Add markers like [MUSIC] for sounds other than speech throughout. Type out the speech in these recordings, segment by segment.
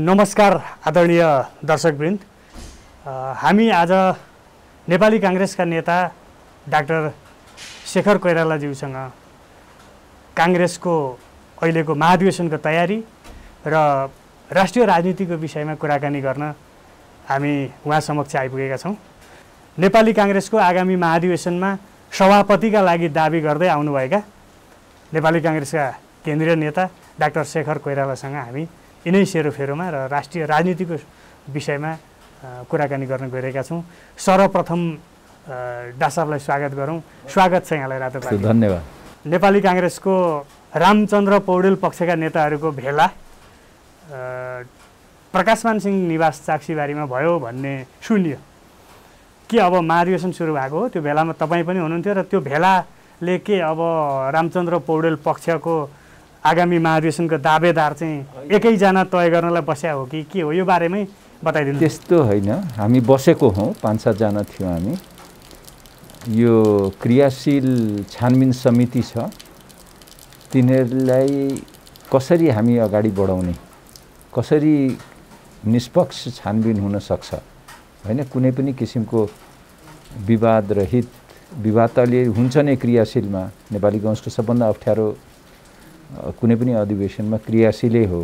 नमस्कार आदरणीय दर्शकवृन्द हामी आज नेपाली काङ्ग्रेसका नेता डाक्टर शेखर कोइरालाज्यूसँग काङ्ग्रेसको अहिलेको महाधिवेशनको तयारी र राष्ट्रिय राजनीतिको विषयमा कुराकानी गर्न हामी उहाँ समक्ष आइपुगेका छौँ नेपाली काङ्ग्रेसको आगामी महाधिवेशनमा सभापतिका लागि दावी गर्दै आउनुभएका नेपाली काङ्ग्रेसका केन्द्रीय नेता डाक्टर शेखर कोइरालासँग हामी यिनै सेरोफेरोमा र राष्ट्रिय राजनीतिको विषयमा कुराकानी गर्न गइरहेका छौँ सर्वप्रथम डासाबलाई स्वागत गरौँ स्वागत छ यहाँलाई रातो धन्यवाद नेपाली काङ्ग्रेसको रामचन्द्र पौडेल पक्षका नेताहरूको भेला प्रकाशमान सिंह निवास चाक्सीबारीमा भयो भन्ने सुनियो के अब महाधिवेशन सुरु भएको हो त्यो भेलामा तपाईँ पनि हुनुहुन्थ्यो र त्यो भेलाले के अब रामचन्द्र पौडेल पक्षको आगामी महाधिवेशनको दावेदार चाहिँ एकैजना तय गर्नलाई बस्या हो कि के हो यो बारेमै बताइदिनु त्यस्तो होइन हामी बसेको हौँ पाँच सातजना थियौँ हामी यो क्रियाशील छानबिन समिति छ तिनीहरूलाई कसरी हामी अगाडि बढाउने कसरी निष्पक्ष छानबिन हुनसक्छ होइन कुनै पनि किसिमको विवाद रहित विवाद त अहिले हुन्छ नै क्रियाशीलमा नेपाली गाउँसको सबभन्दा अप्ठ्यारो कुनै पनि अधिवेशनमा क्रियाशीलै हो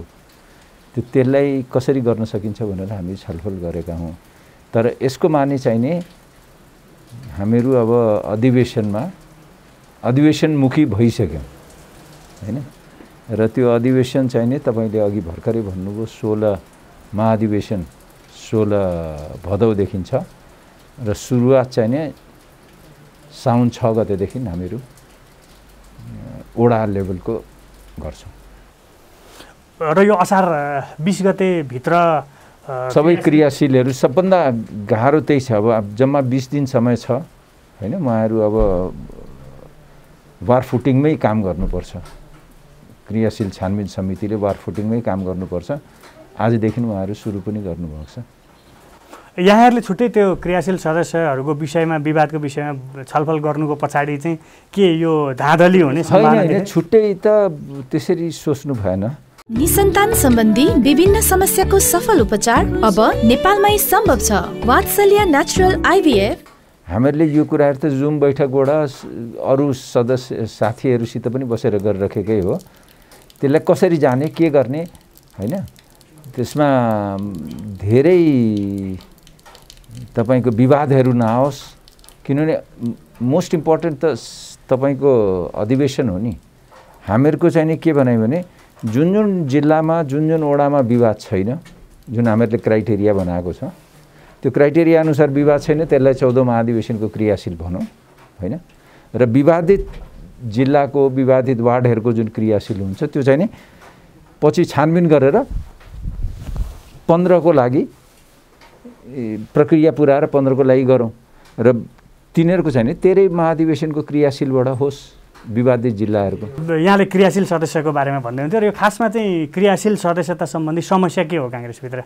त्यो त्यसलाई कसरी गर्न सकिन्छ भनेर हामी छलफल गरेका हौँ तर यसको माने चाहिँ नि हामीहरू अब अधिवेशनमा अधिवेशनमुखी भइसक्यौँ होइन र त्यो अधिवेशन चाहिँ नि तपाईँले अघि भर्खरै भन्नुभयो सोह्र महाधिवेशन सोह्र भदौ देखिन्छ र सुरुवात चाहिँ नि साउन छ गतेदेखि हामीहरू ओडा लेभलको गर्छौँ र यो असार बिस गतेभित्र सबै क्रियाशीलहरू सबभन्दा गाह्रो त्यही छ अब जम्मा बिस दिन समय छ होइन उहाँहरू अब वार फुटिङमै काम गर्नुपर्छ क्रियाशील छानबिन समितिले वार फुटिङमै काम गर्नुपर्छ आजदेखि उहाँहरू सुरु पनि गर्नुभएको छ यहाँहरूले छुट्टै त्यो क्रियाशील सदस्यहरूको विषयमा विवादको विषयमा छलफल गर्नुको पछाडि चाहिँ के यो धाँधली हुने छुट्टै त त्यसरी सोच्नु भएन निसन्तान सम्बन्धी विभिन्न समस्याको सफल उपचार अब नेपालमै सम्भव छ वात्सल्य नेचुरल आइभीएफ हामीहरूले यो कुराहरू त जुम बैठकबाट अरू सदस्य साथीहरूसित पनि बसेर गरिराखेकै हो त्यसलाई कसरी जाने के गर्ने होइन त्यसमा धेरै तपाईँको विवादहरू नआओस् किनभने मोस्ट इम्पोर्टेन्ट त तपाईँको अधिवेशन हो नि हामीहरूको चाहिँ नि के भन्यो भने जुन जुन जिल्लामा जुन जुन वडामा विवाद छैन जुन हामीहरूले क्राइटेरिया बनाएको छ त्यो क्राइटेरिया अनुसार विवाद छैन त्यसलाई चौध महाधिवेशनको क्रियाशील भनौँ होइन र विवादित जिल्लाको विवादित वार्डहरूको जुन क्रियाशील हुन्छ त्यो चाहिँ नि पछि छानबिन गरेर पन्ध्रको लागि प्रक्रिया पुऱ्याएर पन्ध्रको लागि गरौँ र तिनीहरूको छैन तेरै महाधिवेशनको क्रियाशीलबाट होस् विवादित जिल्लाहरूको यहाँले क्रियाशील सदस्यको बारेमा भन्दै हुन्थ्यो र यो खासमा चाहिँ क्रियाशील सदस्यता सम्बन्धी समस्या के हो काङ्ग्रेसभित्र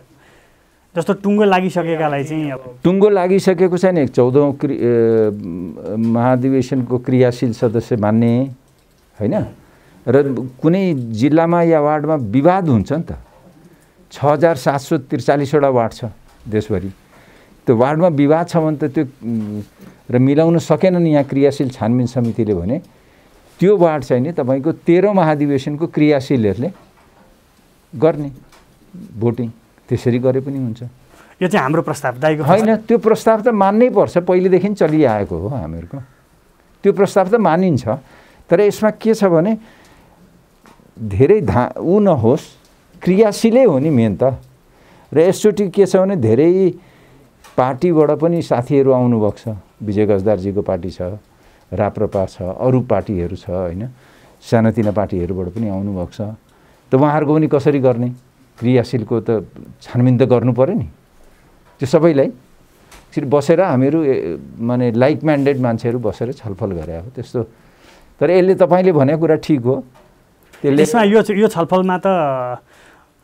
जस्तो टुङ्गो लागिसकेकालाई चाहिँ अब टुङ्गो लागिसकेको छैन चौधौँ क्रि महाधिवेशनको क्रियाशील सदस्य मान्ने होइन र कुनै जिल्लामा या वार्डमा विवाद हुन्छ नि त छ हजार सात सौ त्रिचालिसवटा वार्ड छ देशभरि त्यो वार्डमा विवाद छ भने त त्यो र मिलाउन सकेन नि यहाँ क्रियाशील छानबिन समितिले भने त्यो वार्ड चाहिँ नि तपाईँको तेह्रौँ महाधिवेशनको क्रियाशीलहरूले गर्ने भोटिङ त्यसरी गरे पनि हुन्छ यो चाहिँ हाम्रो प्रस्ताव दाइको होइन त्यो प्रस्ताव त मान्नै पर्छ पहिलेदेखि चलिआएको हो हामीहरूको त्यो प्रस्ताव त मानिन्छ तर यसमा के छ भने धेरै धा ऊ नहोस् क्रियाशीलै हो नि मेन त र यसचोटि के छ भने धेरै पार्टीबाट पनि साथीहरू आउनुभएको छ विजय गजदारजीको पार्टी छ राप्रपा छ अरू पार्टीहरू छ होइन सानातिना पार्टीहरूबाट पनि आउनुभएको छ त उहाँहरूको पनि कसरी गर्ने क्रियाशीलको त छानबिन त गर्नु पऱ्यो नि त्यो सबैलाई यसरी बसेर हामीहरू माने लाइक माइन्डेड मान्छेहरू बसेर छलफल गरे हो त्यस्तो तर यसले तपाईँले भनेको कुरा ठिक हो यसमा यो यो छलफलमा त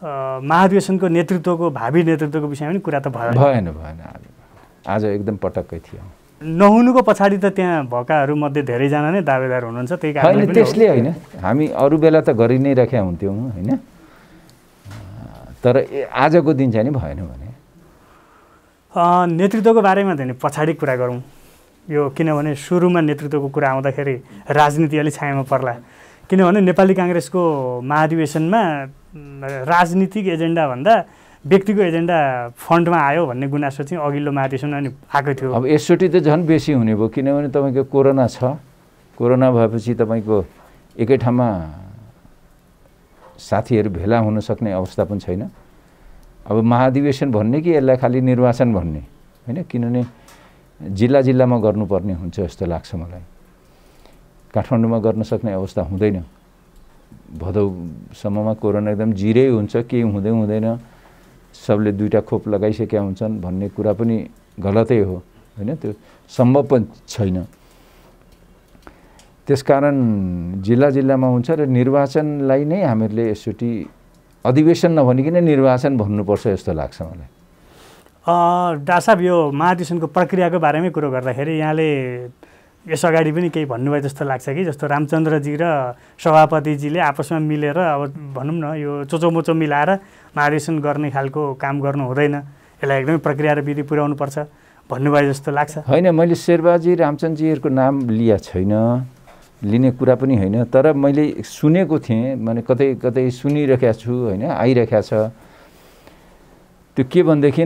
महाधिवेशनको नेतृत्वको भावी नेतृत्वको विषयमा पनि कुरा त भयो भएन भएन आज एकदम पटक्कै थियो नहुनुको पछाडि त त्यहाँ भएकाहरूमध्ये धेरैजना नै दावेदार हुनुहुन्छ त्यही कारण त्यसले होइन हामी अरू बेला त गरि नै राखेका हुन्थ्यौँ होइन तर आजको दिन चाहिँ नि भएन भने नेतृत्वको बारेमा त पछाडि कुरा गरौँ यो किनभने सुरुमा नेतृत्वको कुरा आउँदाखेरि राजनीति अलिक छायामा पर्ला किनभने नेपाली काङ्ग्रेसको महाधिवेशनमा राजनीतिक एजेन्डाभन्दा व्यक्तिको एजेन्डा फन्डमा आयो भन्ने गुनासो चाहिँ अघिल्लो माथिसम्म अनि आएको थियो अब यसचोटि त झन् बेसी हुने भयो किनभने तपाईँको कोरोना छ कोरोना भएपछि तपाईँको एकै ठाउँमा साथीहरू भेला हुन सक्ने अवस्था पनि छैन अब महाधिवेशन भन्ने कि यसलाई खालि निर्वाचन भन्ने होइन किनभने जिल्ला जिल्लामा गर्नुपर्ने हुन्छ जस्तो लाग्छ मलाई काठमाडौँमा गर्न सक्ने अवस्था हुँदैन भदौसम्ममा कोरोना एकदम जिरै हुन्छ केही हुँदै हुँदैन सबले दुइटा खोप लगाइसकेका हुन्छन् भन्ने कुरा पनि गलतै हो होइन त्यो सम्भव पनि छैन त्यसकारण जिल्ला जिल्लामा हुन्छ र निर्वाचनलाई नै हामीहरूले एकचोटि अधिवेशन नभनिकन निर्वाचन भन्नुपर्छ जस्तो लाग्छ मलाई डाक्टर साहब यो महाधिवेशनको प्रक्रियाको बारेमै कुरो गर्दाखेरि यहाँले यस अगाडि पनि केही भन्नुभयो जस्तो लाग्छ कि जस्तो रामचन्द्रजी र सभापतिजीले आपसमा मिलेर अब भनौँ न यो चोचोमोचो मिलाएर महाधिवेशन गर्ने खालको काम गर्नु हुँदैन यसलाई एकदमै प्रक्रिया र विधि पुर्याउनुपर्छ भन्नुभयो जस्तो लाग्छ होइन मैले शेरबाजी रामचन्द्रजीहरूको नाम लिया छैन लिने कुरा पनि होइन तर मैले सुनेको थिएँ मैले कतै कतै सुनिरहेको छु होइन आइरहेको छ त्यो के भनेदेखि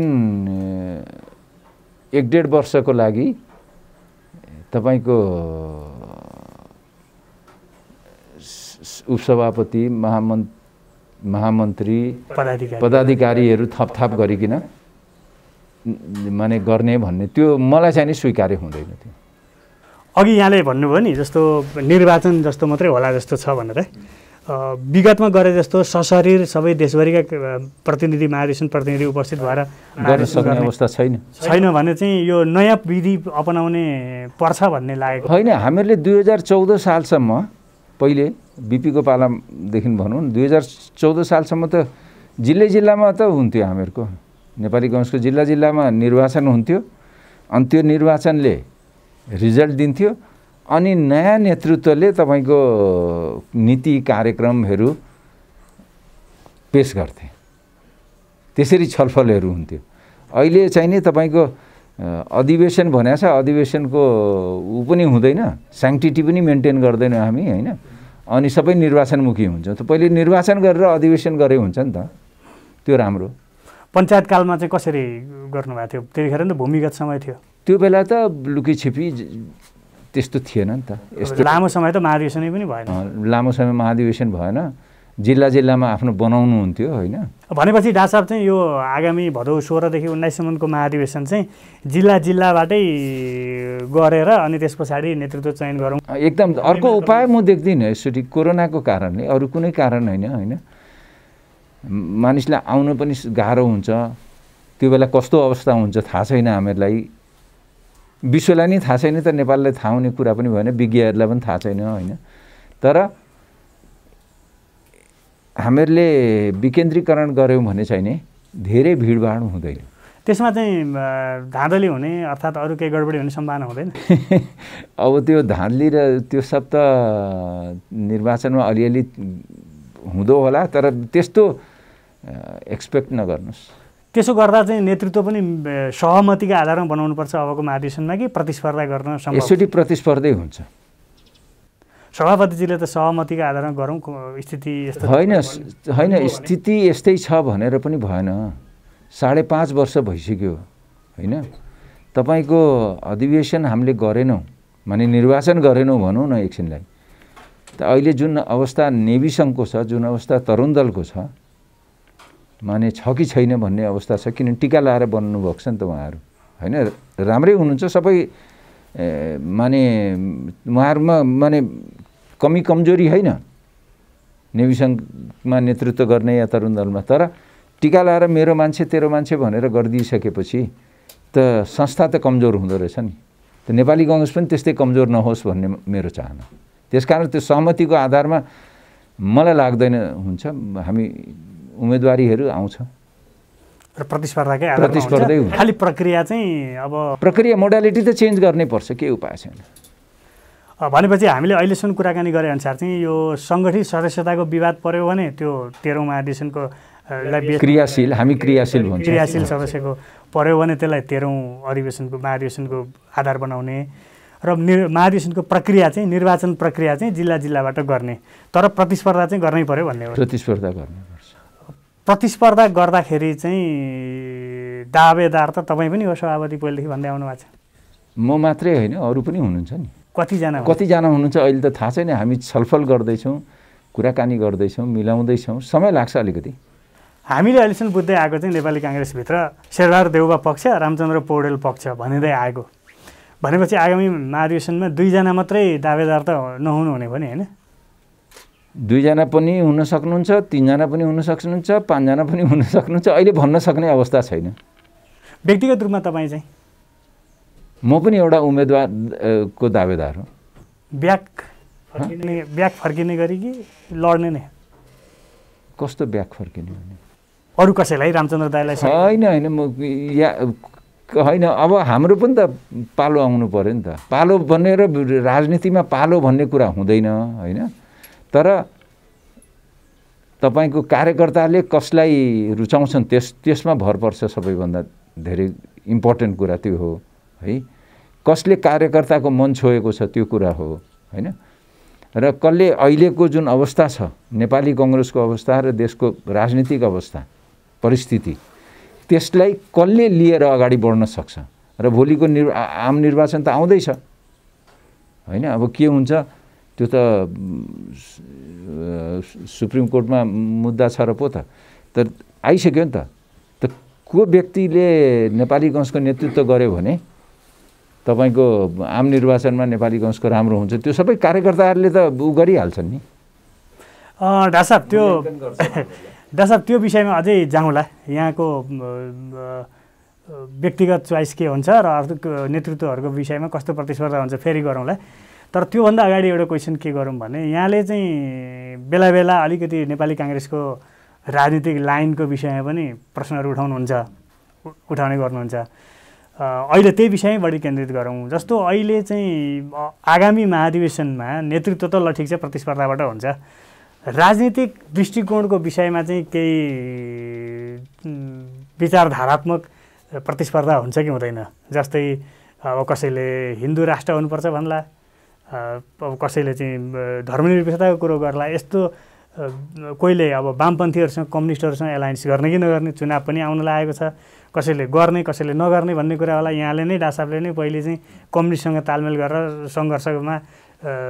एक डेढ वर्षको लागि तपाईँको उपसभापति महामन् महामन्त्री पदाधिकारीहरू थपथाप गरिकन माने गर्ने भन्ने त्यो मलाई चाहिँ नि स्वीकार्य हुँदैन थियो अघि यहाँले भन्नुभयो नि जस्तो निर्वाचन जस्तो मात्रै होला जस्तो छ भनेर विगतमा गरे जस्तो सशरीर सबै देशभरिका प्रतिनिधि महाधिवेशन प्रतिनिधि उपस्थित भएर गर्न अवस्था छैन छैन भने चाहिँ यो नयाँ विधि अपनाउने पर्छ भन्ने लागेको होइन हामीहरूले दुई हजार चौध सालसम्म पहिले बिपीको पालादेखि भनौँ दुई हजार चौध सालसम्म त जिल्लै जिल्लामा त हुन्थ्यो हामीहरूको नेपाली कङ्ग्रेसको जिल्ला जिल्लामा निर्वाचन हुन्थ्यो अनि त्यो निर्वाचनले रिजल्ट दिन्थ्यो अनि नयाँ नेतृत्वले तपाईँको नीति कार्यक्रमहरू पेस गर्थे त्यसरी छलफलहरू हुन्थ्यो अहिले चाहिँ नि तपाईँको अधिवेशन भनेको छ अधिवेशनको ऊ पनि हुँदैन स्याङ्टिटी पनि मेन्टेन गर्दैनौँ हामी होइन अनि सबै निर्वाचनमुखी हुन्छौँ त पहिले निर्वाचन गरेर अधिवेशन गरे हुन्छ नि त त्यो राम्रो पञ्चायतकालमा चाहिँ कसरी गर्नुभएको थियो त्यतिखेर त भूमिगत समय थियो त्यो बेला त लुकी छिपी त्यस्तो थिएन नि त यस्तो लामो समय त महाधिवेशनै पनि भएन लामो समय महाधिवेशन भएन जिल्ला जिल्लामा आफ्नो बनाउनु हुन्थ्यो होइन भनेपछि डा चाहिँ यो आगामी भदौ सोह्रदेखि उन्नाइससम्मको महाधिवेशन चाहिँ जिल्ला जिल्लाबाटै गरेर अनि त्यस पछाडि नेतृत्व चयन गरौँ एकदम अर्को उपाय म देख्दिनँ यसरी कोरोनाको कारणले अरू कुनै कारण होइन होइन मानिसलाई आउनु पनि गाह्रो हुन्छ त्यो बेला कस्तो अवस्था हुन्छ थाहा छैन हामीहरूलाई विश्वलाई नै थाहा छैन त नेपाललाई थाहा हुने कुरा पनि भएन विज्ञहरूलाई पनि थाहा छैन होइन तर हामीहरूले विकेन्द्रीकरण गऱ्यौँ भने चाहिँ नि धेरै भिडभाड हुँदैन त्यसमा चाहिँ धाँधली हुने अर्थात् अरू केही गडबडी हुने सम्भावना हुँदैन [LAUGHS] अब त्यो धाँधली र त्यो सब त निर्वाचनमा अलिअलि हुँदो होला तर त्यस्तो एक्सपेक्ट नगर्नुहोस् त्यसो गर्दा चाहिँ नेतृत्व पनि सहमतिका आधारमा बनाउनुपर्छ अबको महाधिवेशनमा कि प्रतिस्पर्धा गर्न यसरी प्रतिस्पर्धै हुन्छ सभापतिजीले त सहमतिको आधारमा गरौँ स्थिति यस्तो होइन होइन स्थिति यस्तै छ भनेर पनि भएन साढे पाँच वर्ष भइसक्यो होइन तपाईँको अधिवेशन हामीले गरेनौँ माने निर्वाचन गरेनौँ भनौँ न एकछिनलाई त अहिले जुन अवस्था सङ्घको छ जुन अवस्था तरुण दलको छ माने छ कि छैन भन्ने अवस्था छ किनभने टिका लाएर भएको छ नि त उहाँहरू होइन राम्रै हुनुहुन्छ सबै माने उहाँहरूमा माने कमी कमजोरी होइन नेविसङ्घमा नेतृत्व गर्ने या तरुण दलमा तर टिका लगाएर मेरो मान्छे तेरो मान्छे भनेर गरिदिइसकेपछि त संस्था त कमजोर हुँदो रहेछ नि त नेपाली कङ्ग्रेस पनि त्यस्तै कमजोर नहोस् भन्ने मेरो चाहना त्यसकारण त्यो सहमतिको आधारमा मलाई लाग्दैन हुन्छ हामी उम्मेदवारीहरू आउँछ र प्रतिस्पर्धाकै प्रतिस्पर्धै खालि प्रक्रिया चाहिँ अब प्रक्रिया मोडालिटी त चेन्ज गर्नै पर्छ के उपाय छैन भनेपछि हामीले अहिलेसम्म कुराकानी गरे अनुसार चाहिँ यो सङ्गठित सदस्यताको विवाद पऱ्यो भने त्यो तेह्रौँ महाधिवेशनको क्रियाशील हामी क्रियाशील क्रियाशील सदस्यको पर्यो भने त्यसलाई तेह्रौँ अधिवेशनको महाधिवेशनको आधार बनाउने र निर् महाधिवेशनको प्रक्रिया चाहिँ निर्वाचन प्रक्रिया चाहिँ जिल्ला जिल्लाबाट गर्ने तर प्रतिस्पर्धा चाहिँ गर्नै पर्यो भन्ने प्रतिस्पर्धा गर्ने प्रतिस्पर्धा गर्दाखेरि चाहिँ दावेदार त तपाईँ पनि हो सभापति पहिलेदेखि भन्दै आउनु भएको छ म मात्रै होइन अरू पनि हुनुहुन्छ नि कतिजना कतिजना हुनुहुन्छ अहिले त थाहा छैन हामी छलफल गर्दैछौँ कुराकानी गर्दैछौँ मिलाउँदैछौँ समय लाग्छ अलिकति हामीले अहिलेसम्म बुझ्दै आएको चाहिँ नेपाली काङ्ग्रेसभित्र शेरबहादुर देउबा पक्ष रामचन्द्र पौडेल पक्ष भनिँदै आएको भनेपछि आगामी महाधिवेशनमा दुईजना मात्रै दावेदार त नहुनु हुने भने होइन दुईजना पनि हुन सक्नुहुन्छ तिनजना पनि हुन सक्नुहुन्छ पाँचजना पनि हुन सक्नुहुन्छ अहिले भन्न सक्ने अवस्था छैन व्यक्तिगत रूपमा तपाईँ चाहिँ म पनि एउटा उम्मेदवारको दावेदार हो ब्याक फर्किने ब्याक फर्किने गरी कि लड्ने नै कस्तो ब्याक फर्किने भने अरू कसैलाई रामचन्द्र दाईलाई होइन होइन म या होइन अब हाम्रो पनि त पालो आउनु पऱ्यो नि त पालो भनेर राजनीतिमा पालो भन्ने कुरा हुँदैन होइन तर तपाईँको कार्यकर्ताले कसलाई रुचाउँछन् त्यस त्यसमा भर पर्छ सबैभन्दा धेरै इम्पोर्टेन्ट कुरा त्यो हो है कसले कार्यकर्ताको मन छोएको छ त्यो कुरा हो होइन र कसले अहिलेको जुन अवस्था छ नेपाली कङ्ग्रेसको अवस्था र देशको राजनीतिक अवस्था परिस्थिति त्यसलाई कसले लिएर अगाडि बढ्न सक्छ र भोलिको निर् आम निर्वाचन त आउँदैछ होइन अब के हुन्छ त्यो त सुप्रिम कोर्टमा मुद्दा छ र पो त तर आइसक्यो नि त त को व्यक्तिले नेपाली गंशको नेतृत्व गर्यो भने तपाईँको आम निर्वाचनमा नेपाली गंशको राम्रो हुन्छ त्यो सबै कार्यकर्ताहरूले त ऊ गरिहाल्छन् नि डाक्टर साहब त्यो डाक्टर साहब त्यो विषयमा अझै जाउँला यहाँको व्यक्तिगत चोइस के हुन्छ र नेतृत्वहरूको विषयमा कस्तो प्रतिस्पर्धा हुन्छ फेरि गरौँला तर त्योभन्दा अगाडि एउटा क्वेसन के गरौँ भने यहाँले चाहिँ बेला बेला अलिकति नेपाली काङ्ग्रेसको राजनीतिक लाइनको विषयमा पनि प्रश्नहरू उठाउनुहुन्छ उठाउने गर्नुहुन्छ अहिले त्यही विषयमै बढी केन्द्रित गरौँ जस्तो अहिले चाहिँ आगामी महाधिवेशनमा नेतृत्व त ल ठिक छ प्रतिस्पर्धाबाट हुन्छ राजनीतिक दृष्टिकोणको विषयमा चाहिँ केही विचारधारात्मक प्रतिस्पर्धा हुन्छ कि हुँदैन जस्तै अब कसैले हिन्दू राष्ट्र हुनुपर्छ भन्ला अब कसैले चाहिँ धर्मनिरपेक्षताको कुरो गर्ला यस्तो कोहीले अब वामपन्थीहरूसँग कम्युनिस्टहरूसँग एलायन्स गर्ने कि नगर्ने चुनाव पनि आउन लागेको छ कसैले गर्ने कसैले नगर्ने भन्ने कुरा होला यहाँले नै डासाबले नै पहिले चाहिँ कम्युनिस्टसँग तालमेल गरेर सङ्घर्षमा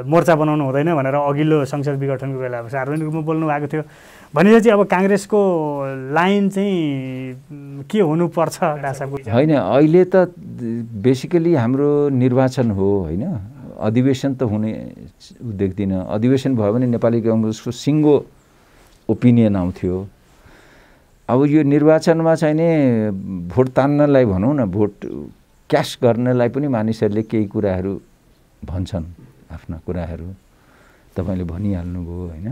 मोर्चा बनाउनु हुँदैन भनेर अघिल्लो संसद विघटनको बेला अब सार्वजनिक रूपमा बोल्नु भएको थियो भनेपछि अब काङ्ग्रेसको लाइन चाहिँ के हुनुपर्छ डासाबको होइन अहिले त बेसिकली हाम्रो निर्वाचन हो होइन अधिवेशन त हुने देख्दिनँ अधिवेशन भयो भने नेपाली कङ्ग्रेसको सिङ्गो ओपिनियन आउँथ्यो अब यो निर्वाचनमा चाहिँ नि भोट तान्नलाई भनौँ न भोट क्यास गर्नलाई पनि मानिसहरूले केही कुराहरू भन्छन् आफ्ना कुराहरू तपाईँले भनिहाल्नुभयो होइन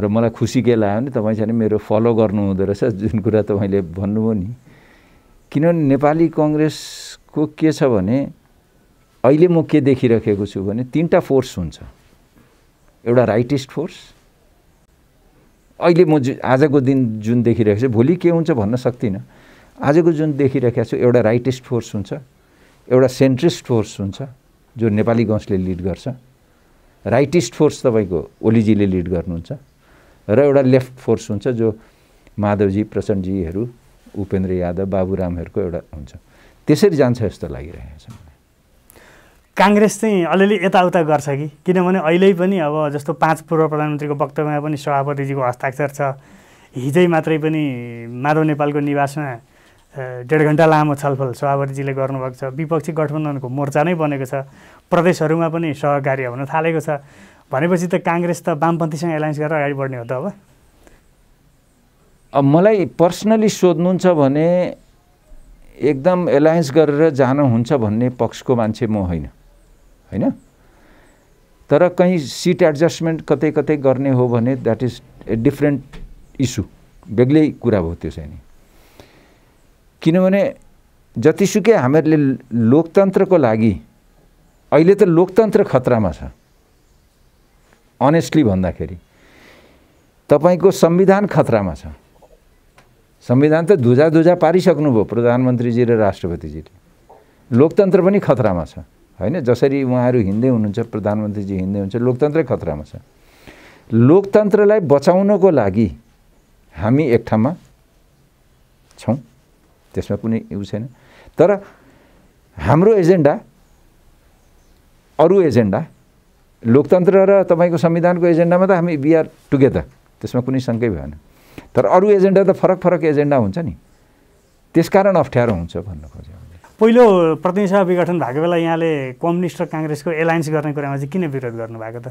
र मलाई खुसी के लाग्यो भने तपाईँ चाहिँ मेरो फलो गर्नु हुँदो रहेछ जुन कुरा तपाईँले भन्नुभयो नि किनभने नेपाली कङ्ग्रेसको के छ भने अहिले म के देखिरहेको छु भने तिनवटा फोर्स हुन्छ एउटा राइटिस्ट फोर्स अहिले म जु आजको दिन जुन देखिरहेको छु भोलि के हुन्छ भन्न सक्दिनँ आजको जुन देखिरहेको छु एउटा राइटिस्ट फोर्स हुन्छ एउटा सेन्ट्रिस्ट फोर्स हुन्छ जो नेपाली गन्सले लिड गर्छ राइटिस्ट फोर्स तपाईँको ओलीजीले लिड गर्नुहुन्छ र एउटा लेफ्ट फोर्स हुन्छ जो माधवजी प्रचण्डजीहरू उपेन्द्र यादव बाबुरामहरूको एउटा हुन्छ त्यसरी जान्छ जस्तो लागिरहेको छ काङ्ग्रेस चाहिँ अलिअलि यताउता गर्छ कि किनभने अहिले पनि अब जस्तो पाँच पूर्व प्रधानमन्त्रीको वक्तव्यमा पनि सभापतिजीको हस्ताक्षर छ हिजै मात्रै पनि माधव नेपालको निवासमा डेढ घन्टा लामो छलफल सभापतिजीले गर्नुभएको छ विपक्षी गठबन्धनको मोर्चा नै बनेको छ प्रदेशहरूमा पनि सहकार्य हुन थालेको छ भनेपछि त काङ्ग्रेस त वामपन्थीसँग एलायन्स गरेर अगाडि बढ्ने हो त अब अब मलाई पर्सनली सोध्नुहुन्छ भने एकदम एलायन्स गरेर जानुहुन्छ भन्ने पक्षको मान्छे म होइन होइन तर कहीँ सिट एडजस्टमेन्ट कतै कतै गर्ने हो भने that is a different issue बेग्लै कुरा हो त्यो चाहिँ नि किनभने जतिसुकै हामीहरूले लोकतन्त्रको लागि अहिले त लोकतन्त्र खतरामा छ अनेस्टली भन्दाखेरि तपाईँको संविधान खतरामा छ संविधान त धुजा धुजा पारिसक्नुभयो प्रधानमन्त्रीजी र राष्ट्रपतिजीले लोकतन्त्र पनि खतरामा छ होइन जसरी उहाँहरू हिँड्दै हुनुहुन्छ प्रधानमन्त्रीजी हिँड्दै हुनुहुन्छ लोकतन्त्रै खतरामा छ लोकतन्त्रलाई बचाउनको लागि हामी एक ठाउँमा छौँ त्यसमा कुनै उयो छैन तर हाम्रो एजेन्डा अरू एजेन्डा लोकतन्त्र र तपाईँको संविधानको एजेन्डामा त हामी बिआर टुगेदर त्यसमा कुनै शङ्कै भएन तर अरू एजेन्डा त फरक फरक एजेन्डा हुन्छ नि त्यसकारण अप्ठ्यारो हुन्छ भन्नु खोजेँ पहिलो प्रतिनिधि सभा विघटन भएको बेला यहाँले कम्युनिस्ट र काङ्ग्रेसको एलायन्स गर्ने कुरामा चाहिँ किन विरोध गर्नुभएको त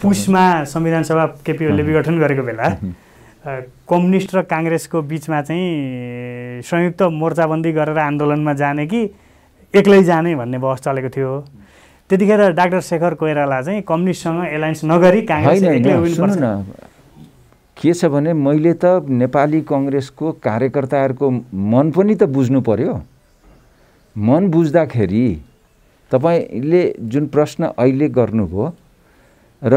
पुसमा संविधान सभा केपिओले विघटन गरेको बेला [LAUGHS] कम्युनिस्ट र काङ्ग्रेसको बिचमा चाहिँ संयुक्त मोर्चाबन्दी गरेर आन्दोलनमा जाने कि एक्लै जाने भन्ने बहस चलेको थियो त्यतिखेर डाक्टर शेखर कोइराला चाहिँ कम्युनिस्टसँग एलायन्स नगरी काङ्ग्रेस के छ भने मैले त नेपाली कङ्ग्रेसको कार्यकर्ताहरूको मन पनि त बुझ्नु पर्यो मन बुझ्दाखेरि तपाईँले जुन प्रश्न अहिले गर्नुभयो र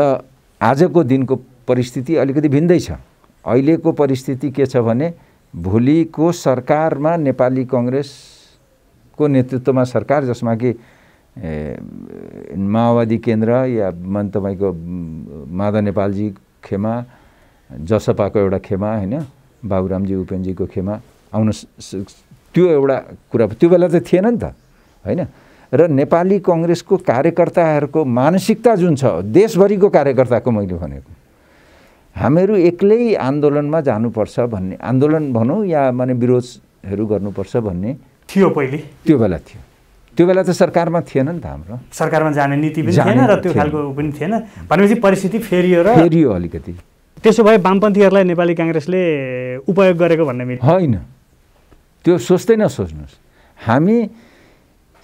आजको दिनको परिस्थिति अलिकति भिन्दै छ अहिलेको परिस्थिति के छ भने भोलिको सरकारमा नेपाली कङ्ग्रेसको नेतृत्वमा सरकार जसमा कि माओवादी केन्द्र या मन तपाईँको माधव नेपालजी खेमा जसपाको एउटा खेमा होइन बाबुरामजी उपेनजीको खेमा आउन त्यो एउटा कुरा त्यो बेला त थिएन नि त होइन र नेपाली कङ्ग्रेसको कार्यकर्ताहरूको मानसिकता जुन छ देशभरिको कार्यकर्ताको मैले भनेको हामीहरू एक्लै आन्दोलनमा जानुपर्छ भन्ने आन्दोलन भनौँ या माने विरोधहरू गर्नुपर्छ भन्ने थियो पहिले त्यो बेला थियो त्यो बेला त सरकारमा थिएन नि त हाम्रो सरकारमा जाने नीति पनि थिएन र त्यो खालको पनि थिएन भनेपछि परिस्थिति फेरियो र फेरियो अलिकति त्यसो भए वामपन्थीहरूलाई नेपाली काङ्ग्रेसले उपयोग गरेको भन्ने होइन त्यो सोच्दै नसोच्नुहोस् हामी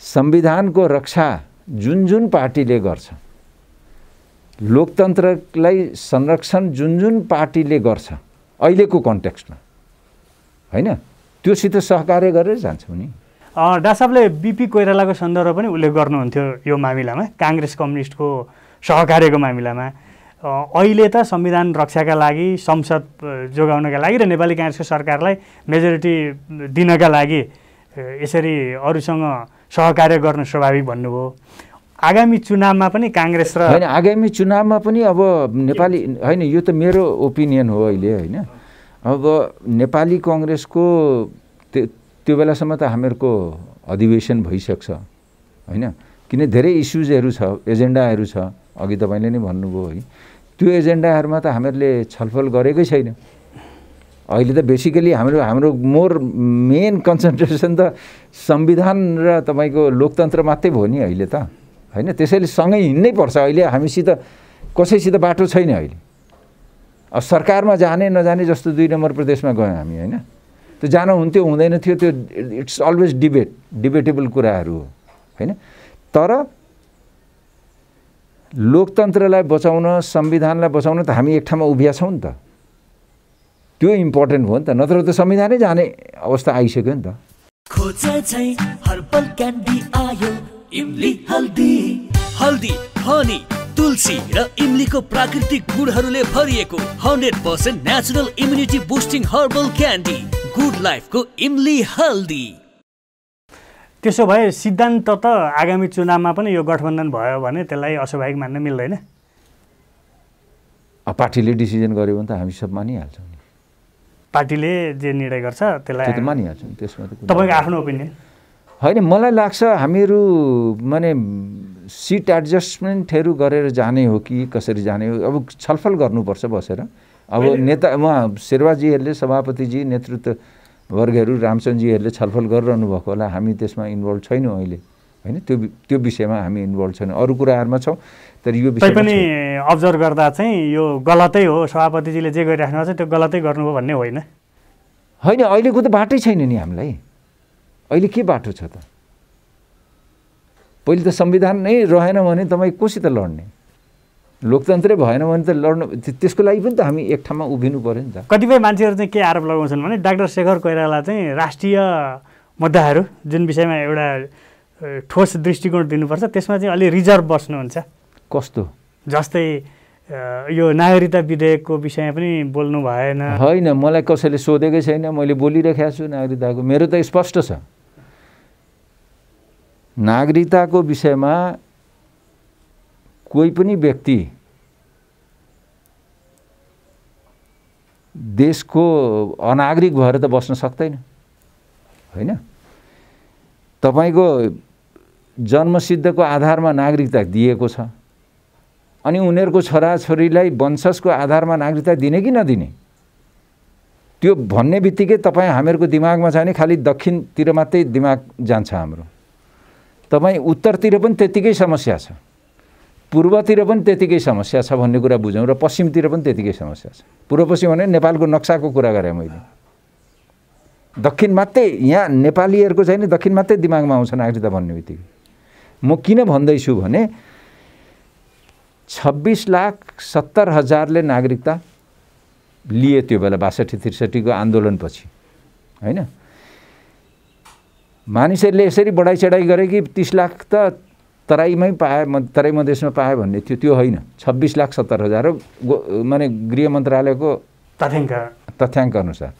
संविधानको रक्षा जुन जुन पार्टीले गर्छ लोकतन्त्रलाई संरक्षण जुन जुन पार्टीले गर्छ अहिलेको कन्टेक्स्टमा होइन त्योसित सहकार्य गरेर जान्छौँ नि डा साहबले बिपी कोइरालाको सन्दर्भ पनि उल्लेख गर्नुहुन्थ्यो यो मामिलामा काङ्ग्रेस कम्युनिस्टको सहकार्यको मामिलामा अहिले त संविधान रक्षाका लागि संसद जोगाउनका लागि र नेपाली काङ्ग्रेसको सरकारलाई मेजोरिटी दिनका लागि यसरी अरूसँग सहकार्य गर्न स्वाभाविक भन्नुभयो आगामी चुनावमा पनि काङ्ग्रेस र होइन आगामी चुनावमा पनि अब नेपाली होइन यो त मेरो ओपिनियन हो अहिले होइन अब नेपाली कङ्ग्रेसको त्यो त्यो बेलासम्म त हामीहरूको अधिवेशन भइसक्छ होइन किन धेरै इस्युजहरू छ एजेन्डाहरू छ अघि तपाईँले नै भन्नुभयो है त्यो एजेन्डाहरूमा त हामीहरूले छलफल गरेकै छैन अहिले त बेसिकली हाम्रो हाम्रो मोर मेन कन्सन्ट्रेसन त संविधान र तपाईँको लोकतन्त्र मात्रै भयो नि अहिले त होइन त्यसैले सँगै हिँड्नै पर्छ अहिले हामीसित कसैसित बाटो छैन अहिले अब सरकारमा जाने नजाने जस्तो दुई नम्बर प्रदेशमा गयौँ हामी होइन त्यो जानु हुन्थ्यो हुँदैन थियो त्यो इट्स अलवेज डिबेट डिबेटेबल कुराहरू हो होइन तर लोकतन्त्रलाई बचाउन संविधानलाई बचाउन त हामी एक ठाउँमा उभिया छौँ नि त त्यो इम्पोर्टेन्ट हो नि त नत्र त संविधानै जाने अवस्था आइसक्यो नि त तुलसी र इमलीको प्राकृतिक गुणहरूले भरिएको hundred percent natural immunity boosting herbal candy good लाइफको इमली हल्दी त्यसो भए सिद्धान्त त आगामी चुनावमा पनि यो गठबन्धन भयो भने त्यसलाई अस्वाभाविक मान्न मिल्दैन पार्टीले डिसिजन गर्यो भने त हामी सब मानिहाल्छौँ नि पार्टीले जे निर्णय गर्छ त्यसलाई मानिहाल्छौँ त्यसमा तपाईँको आफ्नो ओपिनियन होइन मलाई लाग्छ हामीहरू माने सिट एडजस्टमेन्टहरू गरेर जाने हो कि कसरी जाने हो अब छलफल गर्नुपर्छ बसेर अब नेता उहाँ शेर्वाजीहरूले सभापतिजी नेतृत्व वर्गहरू रामचन्दजीहरूले छलफल गरिरहनु भएको होला हामी त्यसमा इन्भल्भ छैनौँ अहिले होइन त्यो त्यो विषयमा हामी इन्भल्भ छैनौँ अरू कुराहरूमा छौँ तर यो विषय पनि अब्जर्भ गर्दा चाहिँ यो गलतै हो सभापतिजीले जे गरिराख्नु भएको छ त्यो गलतै गर्नुभयो भन्ने होइन होइन अहिलेको त बाटै छैन नि हामीलाई अहिले के बाटो छ त पहिले त संविधान नै रहेन भने तपाईँ कोसित लड्ने लोकतन्त्रै भएन भने त लड्नु त्यसको लागि पनि त हामी एक ठाउँमा उभिनु पऱ्यो नि त कतिपय मान्छेहरू चाहिँ के आरोप लगाउँछन् भने डाक्टर शेखर कोइराला चाहिँ राष्ट्रिय मुद्दाहरू जुन विषयमा एउटा ठोस दृष्टिकोण दिनुपर्छ त्यसमा चाहिँ अलि रिजर्भ बस्नुहुन्छ कस्तो जस्तै यो नागरिकता विधेयकको विषयमा पनि बोल्नु भएन होइन मलाई कसैले सोधेकै छैन मैले बोलिरहेको छु नागरिकताको मेरो त स्पष्ट छ नागरिकताको विषयमा कोही पनि व्यक्ति देशको अनागरिक भएर त बस्न सक्दैन होइन तपाईँको जन्मसिद्धको आधारमा नागरिकता दिएको छ अनि उनीहरूको छोराछोरीलाई वंशजको आधारमा नागरिकता दिने कि नदिने त्यो भन्ने बित्तिकै तपाईँ हामीहरूको दिमागमा छ भने खालि दक्षिणतिर मात्रै दिमाग जान्छ हाम्रो तपाईँ उत्तरतिर पनि त्यत्तिकै समस्या छ पूर्वतिर पनि त्यतिकै समस्या छ भन्ने कुरा बुझौँ र पश्चिमतिर पनि त्यतिकै समस्या छ पूर्व पश्चिम भने नेपालको नक्साको कुरा गरेँ मैले दक्षिण मात्रै यहाँ नेपालीहरूको चाहिँ नि दक्षिण मात्रै दिमागमा आउँछ नागरिकता भन्ने बित्तिकै म किन भन्दैछु भने छब्बिस लाख सत्तर हजारले नागरिकता लिए त्यो बेला बासठी त्रिसठीको आन्दोलनपछि होइन मानिसहरूले यसरी बढाइचढाइ गरे कि तिस लाख त तराईमै पाए तराई मधेसमा पाए भन्ने थियो त्यो होइन छब्बिस लाख सत्तर हजार हो माने गृह मन्त्रालयको तथ्याङ्क तथ्याङ्क अनुसार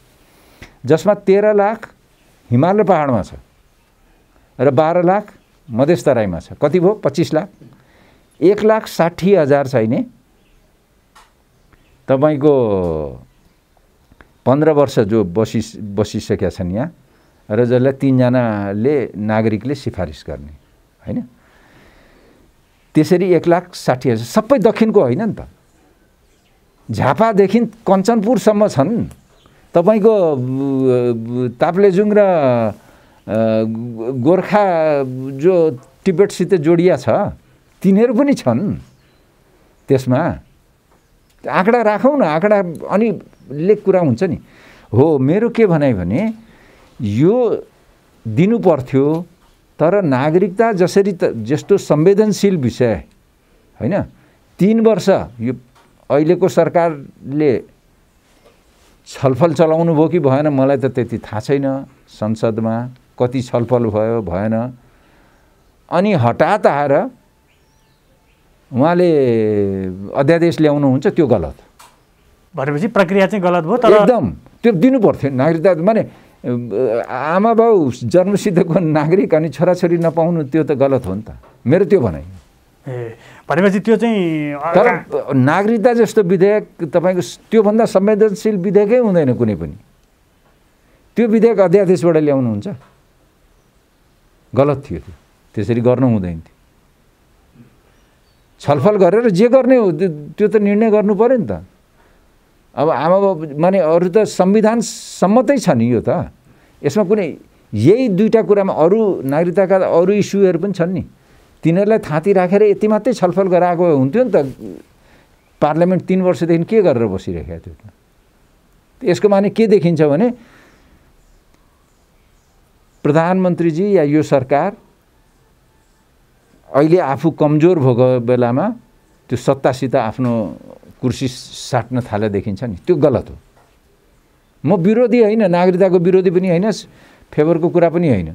जसमा तेह्र लाख हिमालय पहाडमा छ र बाह्र लाख मधेस तराईमा छ कति भयो पच्चिस लाख एक लाख साठी हजार छैन तपाईँको पन्ध्र वर्ष जो बसि बसिसकेका छन् यहाँ र जसलाई तिनजनाले नागरिकले सिफारिस गर्ने होइन त्यसरी एक लाख साठी हजार सबै दक्षिणको होइन नि त झापादेखि कञ्चनपुरसम्म छन् तपाईँको ताप्लेजुङ र गोर्खा जो टिबेटसित जोडिया छ तिनीहरू पनि छन् त्यसमा आँकडा राखौँ न आँकडा अनि लेख कुरा हुन्छ नि हो मेरो के भनाइ भने यो दिनु पर्थ्यो तर नागरिकता जसरी त जस्तो संवेदनशील विषय होइन तिन वर्ष यो अहिलेको सरकारले छलफल चलाउनु भयो कि भएन मलाई त त्यति थाहा छैन संसदमा कति छलफल भयो भएन अनि हटात आएर उहाँले अध्यादेश ल्याउनुहुन्छ त्यो गलत भनेपछि प्रक्रिया चाहिँ गलत भयो तर एकदम त्यो दिनु पर्थ्यो नागरिकता माने आमा बाउ जन्मसिद्धको नागरिक अनि छोराछोरी नपाउनु त्यो त गलत हो नि त मेरो त्यो भनाइ भनेपछि त्यो चाहिँ तर नागरिकता जस्तो विधेयक तपाईँको त्योभन्दा संवेदनशील विधेयकै हुँदैन कुनै पनि त्यो विधेयक अध्यादेशबाट ल्याउनुहुन्छ गलत थियो त्यो त्यसरी गर्नु हुँदैन थियो छलफल गरेर जे गर्ने हो त्यो त निर्णय गर्नु पऱ्यो नि त अब आमा माने अरू त संविधानसम्मतै छ नि यो त यसमा कुनै यही दुईवटा कुरामा अरू नागरिकताका अरू इस्युहरू पनि छन् नि तिनीहरूलाई थाँती राखेर यति मात्रै छलफल गराएको हुन्थ्यो नि त पार्लियामेन्ट तिन वर्षदेखि के गरेर बसिरहेको थियो त यसको माने के देखिन्छ भने प्रधानमन्त्रीजी या यो सरकार अहिले आफू कमजोर भएको बेलामा त्यो सत्तासित आफ्नो कुर्सी साट्न थाले देखिन्छ नि त्यो गलत हो म विरोधी होइन नागरिकताको विरोधी पनि होइन फेभरको कुरा पनि होइन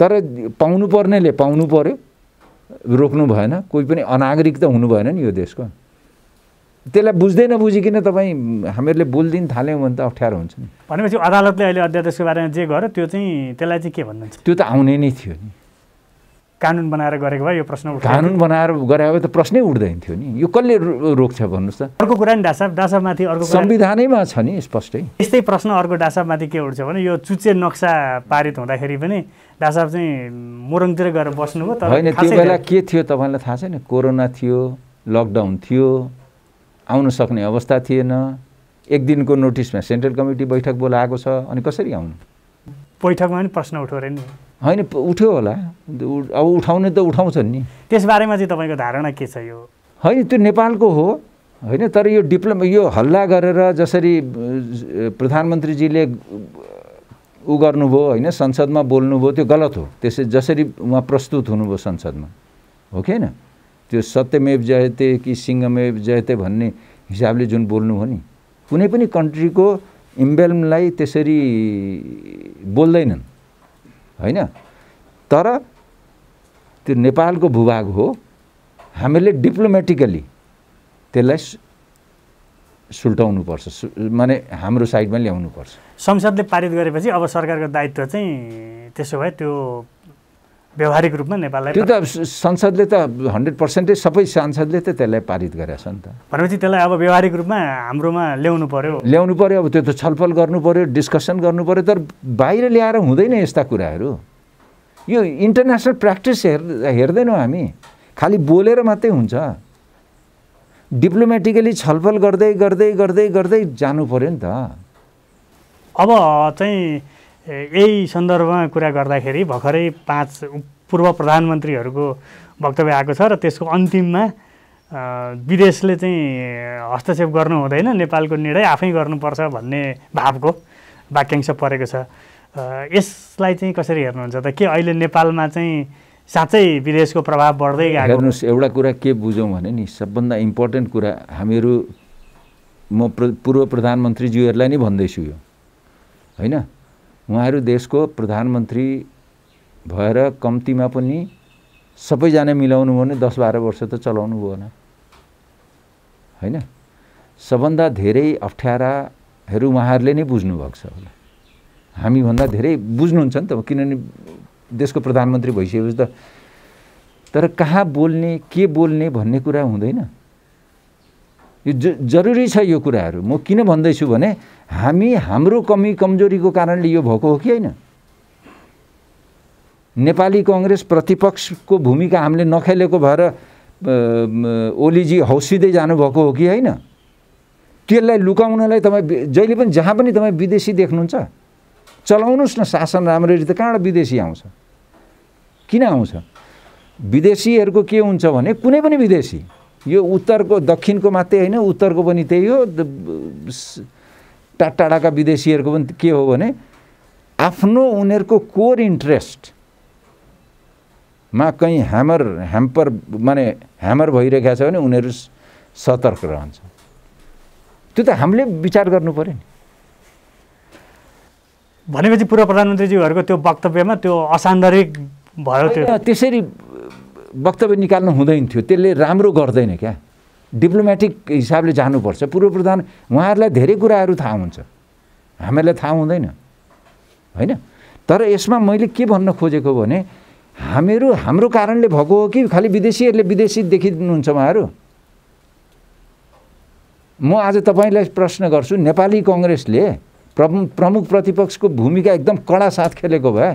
तर पाउनुपर्नेले पाउनु पऱ्यो रोक्नु भएन कोही पनि अनागरिक त हुनु भएन नि यो देशको त्यसलाई बुझ्दै नबुझिकन तपाईँ हामीहरूले बोलिदिन थाल्यौँ भने त अप्ठ्यारो हुन्छ नि भनेपछि अदालतले अहिले अध्यादेशको बारेमा जे गर्यो त्यो चाहिँ त्यसलाई चाहिँ के भन्नुहुन्छ त्यो त आउने नै थियो नि कानुन बनाएर गरेको भए यो प्रश्न कानुन बनाएर गरे भए त प्रश्नै उठ्दैन थियो नि यो कसले रोक्छ भन्नुहोस् त अर्को कुरा नि डासा डासामाथि अर्को संविधानैमा छ नि स्पष्टै यस्तै प्रश्न अर्को डासामाथि के उठ्छ भने यो चुच्चे नक्सा पारित हुँदाखेरि पनि डासाब चाहिँ मोरङतिर गएर बस्नुभयो तर होइन त्यो बेला के थियो तपाईँलाई थाहा छैन कोरोना थियो लकडाउन थियो आउन सक्ने अवस्था थिएन एक दिनको नोटिसमा सेन्ट्रल कमिटी बैठक बोलाएको छ अनि कसरी आउनु बैठकमा पनि प्रश्न उठो अरे नि होइन उठ्यो होला अब उठाउने त उठाउँछन् नि त्यसबारेमा चाहिँ तपाईँको धारणा के छ यो होइन त्यो नेपालको हो होइन तर यो डिप्लोमा यो हल्ला गरेर जसरी प्रधानमन्त्रीजीले ऊ गर्नुभयो होइन संसदमा बोल्नुभयो त्यो गलत हो त्यसै जसरी उहाँ प्रस्तुत हुनुभयो संसदमा हो कि होइन त्यो सत्यमेव जयते कि सिंहमेव जयते भन्ने हिसाबले जुन बोल्नु हो नि कुनै पनि कन्ट्रीको इम्बेलमलाई त्यसरी बोल्दैनन् होइन तर त्यो नेपालको भूभाग हो हामीले डिप्लोमेटिकली त्यसलाई सुल्टाउनुपर्छ सु माने हाम्रो साइडमा ल्याउनुपर्छ संसदले पारित गरेपछि अब सरकारको दायित्व चाहिँ त्यसो भए त्यो व्यवहारिक रूपमा नेपाललाई त्यो त संसदले त हन्ड्रेड पर्सेन्टै सबै सांसदले त त्यसलाई पारित गरेका छन् त भनेपछि त्यसलाई अब व्यवहारिक रूपमा हाम्रोमा ल्याउनु पर्यो ल्याउनु पर्यो अब त्यो त छलफल गर्नु पर्यो डिस्कसन गर्नु पर्यो तर बाहिर ल्याएर हुँदैन यस्ता कुराहरू यो इन्टरनेसनल प्र्याक्टिस हेर् हेर्दैनौँ हामी खालि बोलेर मात्रै हुन्छ डिप्लोमेटिकली छलफल गर्दै गर्दै गर्दै गर्दै जानु पऱ्यो नि त अब चाहिँ यही सन्दर्भमा कुरा गर्दाखेरि भर्खरै पाँच पूर्व प्रधानमन्त्रीहरूको वक्तव्य आएको छ र त्यसको अन्तिममा विदेशले चाहिँ हस्तक्षेप गर्नु हुँदैन नेपालको निर्णय आफै गर्नुपर्छ भन्ने भावको वाक्यांश परेको छ यसलाई चाहिँ कसरी हेर्नुहुन्छ त के अहिले नेपालमा चाहिँ साँच्चै विदेशको प्रभाव बढ्दै गएको हेर्नुहोस् एउटा कुरा के बुझौँ भने नि सबभन्दा इम्पोर्टेन्ट कुरा हामीहरू म पूर्व प्रधानमन्त्रीज्यूहरूलाई नै भन्दैछु यो होइन उहाँहरू देशको प्रधानमन्त्री भएर कम्तीमा पनि सबैजना मिलाउनु भयो भने दस बाह्र वर्ष त चलाउनु भएन होइन सबभन्दा धेरै अप्ठ्याराहरू उहाँहरूले नै बुझ्नुभएको छ होला हामीभन्दा धेरै बुझ्नुहुन्छ नि त किनभने देशको प्रधानमन्त्री भइसकेपछि त तर कहाँ बोल्ने के बोल्ने भन्ने कुरा हुँदैन यो जरुरी छ यो कुराहरू म किन भन्दैछु भने हामी हाम्रो कमी कमजोरीको कारणले यो भएको हो कि होइन नेपाली कङ्ग्रेस प्रतिपक्षको भूमिका हामीले नखेलेको भएर ओलीजी हौसिँदै जानुभएको हो कि होइन त्यसलाई लुकाउनलाई तपाईँ जहिले पनि जहाँ पनि तपाईँ विदेशी देख्नुहुन्छ चलाउनुहोस् न शासन राम्ररी त कहाँबाट विदेशी आउँछ किन आउँछ विदेशीहरूको के हुन्छ भने कुनै पनि विदेशी यो उत्तरको दक्षिणको मात्रै होइन उत्तरको पनि त्यही हो टाढा टाढाका विदेशीहरूको पनि के हो भने आफ्नो उनीहरूको कोर मा कहीँ ह्यामर ह्याम्पर माने ह्यामर भइरहेको छ भने उनीहरू सतर्क रहन्छ त्यो त हामीले विचार गर्नु पऱ्यो नि भनेपछि पूर्व प्रधानमन्त्रीज्यूहरूको त्यो वक्तव्यमा त्यो असान्दर्भिक भयो त्यो त्यसरी वक्तव्य निकाल्नु हुँदैन थियो त्यसले राम्रो गर्दैन क्या डिप्लोमेटिक हिसाबले जानुपर्छ पूर्व प्रधान उहाँहरूलाई धेरै कुराहरू थाहा हुन्छ हामीहरूलाई थाहा हुँदैन होइन तर यसमा मैले के भन्न खोजेको भने हामीहरू हाम्रो कारणले भएको हो कि खालि विदेशीहरूले विदेशी देखिदिनुहुन्छ उहाँहरू म आज तपाईँलाई प्रश्न गर्छु नेपाली कङ्ग्रेसले प्रमुख प्रतिपक्षको भूमिका एकदम कडा साथ खेलेको भए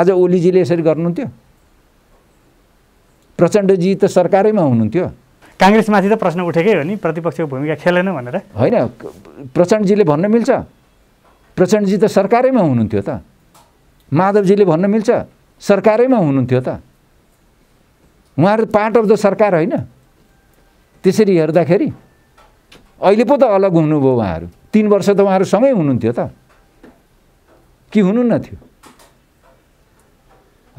आज ओलीजीले यसरी गर्नुहुन्थ्यो प्रचण्डजी त सरकारैमा हुनुहुन्थ्यो काङ्ग्रेसमाथि त प्रश्न उठेकै हो नि प्रतिपक्षको भूमिका खेलेन भनेर होइन प्रचण्डजीले भन्न मिल्छ प्रचण्डजी त सरकारैमा हुनुहुन्थ्यो त माधवजीले भन्न मिल्छ सरकारैमा हुनुहुन्थ्यो त उहाँहरू पार्ट अफ द सरकार होइन त्यसरी हेर्दाखेरि अहिले पो त अलग हुनुभयो उहाँहरू तिन वर्ष त उहाँहरू सँगै हुनुहुन्थ्यो त कि हुनुहुन्न थियो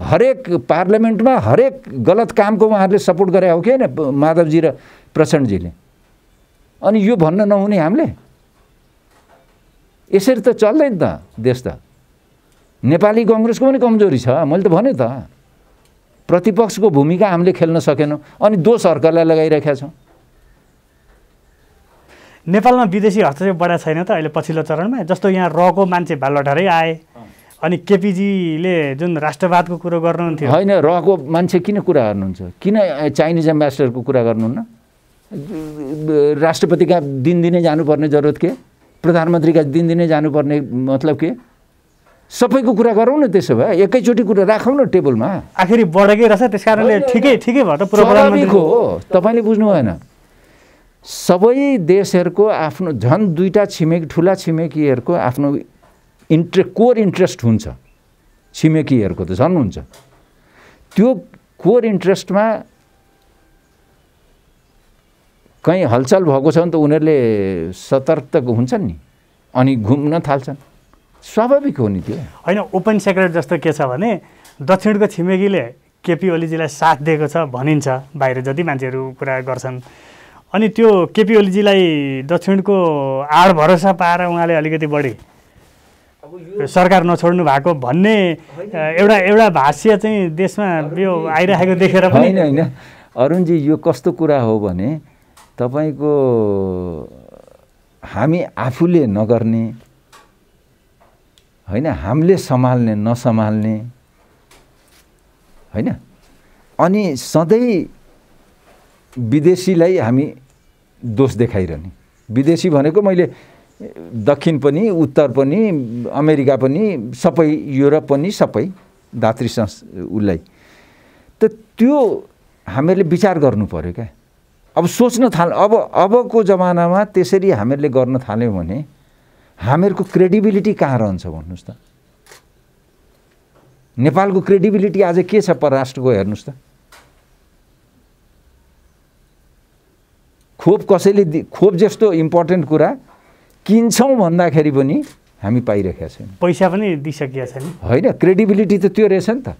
हरेक पार्लियामेन्टमा हरेक गलत कामको उहाँहरूले सपोर्ट गरे हो कि होइन माधवजी र प्रचण्डजीले अनि यो भन्न नहुने हामीले यसरी त चल्दैन त देश त नेपाली कङ्ग्रेसको पनि कमजोरी छ मैले त भने त प्रतिपक्षको भूमिका हामीले खेल्न सकेनौँ अनि दोष अर्कालाई लगाइरहेका छौँ नेपालमा विदेशी हस्तक्षेप बढा छैन त अहिले पछिल्लो चरणमा जस्तो यहाँ रको मान्छे भालबाटै आए अनि केपिजीले जुन राष्ट्रवादको कुरो गर्नुहुन्थ्यो होइन रहको मान्छे किन कुरा गर्नुहुन्छ किन चाइनिज एम्बेसडरको कुरा गर्नुहुन्न राष्ट्रपतिका दिनदिनै जानुपर्ने जरुरत के प्रधानमन्त्रीका दिनदिनै जानुपर्ने मतलब के सबैको कुरा गरौँ न त्यसो भए एकैचोटि कुरा राखौँ न टेबलमा आखिरी बढेकै रहेछ त्यस कारणले ठिकै ठिकै भयो त प्रधानमन्त्रीको हो तपाईँले बुझ्नु भएन सबै देशहरूको आफ्नो झन् दुईवटा छिमेकी ठुला छिमेकीहरूको आफ्नो इन्ट्रे कोर इन्ट्रेस्ट हुन्छ छिमेकीहरूको त झन् हुन्छ त्यो कोर इन्ट्रेस्टमा कहीँ हलचल भएको छ भने त उनीहरूले सतर्क हुन्छन् नि अनि घुम्न थाल्छन् स्वाभाविक हो नि त्यो होइन ओपन सेक्रेट जस्तो के छ भने दक्षिणको छिमेकीले केपी ओलीजीलाई साथ दिएको छ भनिन्छ बाहिर जति मान्छेहरू कुरा गर्छन् अनि त्यो केपी ओलीजीलाई दक्षिणको आड भरोसा पाएर उहाँले अलिकति बढी सरकार नछोड्नु भएको भन्ने एउटा एउटा भाष्य चाहिँ देशमा यो आइराखेको देखेर होइन होइन अरुणजी यो कस्तो कुरा हो भने तपाईँको हामी आफूले नगर्ने होइन हामीले सम्हाल्ने नसम्हाल्ने होइन अनि सधैँ विदेशीलाई हामी दोष देखाइरहने विदेशी भनेको मैले दक्षिण पनि उत्तर पनि अमेरिका पनि सबै युरोप पनि सबै धात्री संस उसलाई त त्यो हामीहरूले विचार गर्नु पऱ्यो क्या अब सोच्न थाल अब अबको जमानामा त्यसरी हामीहरूले गर्न थाल्यौँ भने हामीहरूको क्रेडिबिलिटी कहाँ रहन्छ भन्नुहोस् त नेपालको क्रेडिबिलिटी आज के छ परराष्ट्रको हेर्नुहोस् त खोप कसैले खोप जस्तो इम्पोर्टेन्ट कुरा किन्छौँ भन्दाखेरि पनि हामी पाइरहेका छैनौँ पैसा पनि दिइसकेका छैन होइन क्रेडिबिलिटी त त्यो रहेछ नि त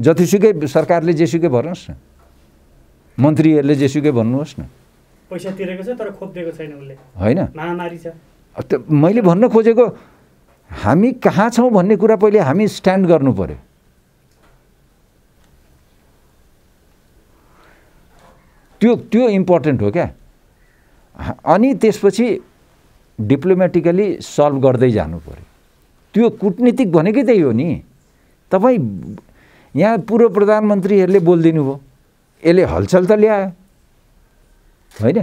जतिसुकै सरकारले जेसुकै भन्नुहोस् न मन्त्रीहरूले जेसुकै भन्नुहोस् न पैसा तिरेको छ तर खोप दिएको छैन उसले होइन महामारी छ मैले भन्न खोजेको हामी कहाँ छौँ भन्ने कुरा पहिले हामी स्ट्यान्ड गर्नु पऱ्यो त्यो त्यो इम्पोर्टेन्ट हो क्या अनि त्यसपछि डिप्लोमेटिकली सल्भ गर्दै जानु पऱ्यो त्यो कुटनीतिक भनेकै त्यही हो नि तपाईँ यहाँ पूर्व प्रधानमन्त्रीहरूले बोलिदिनु भयो यसले हलचल त ल्यायो होइन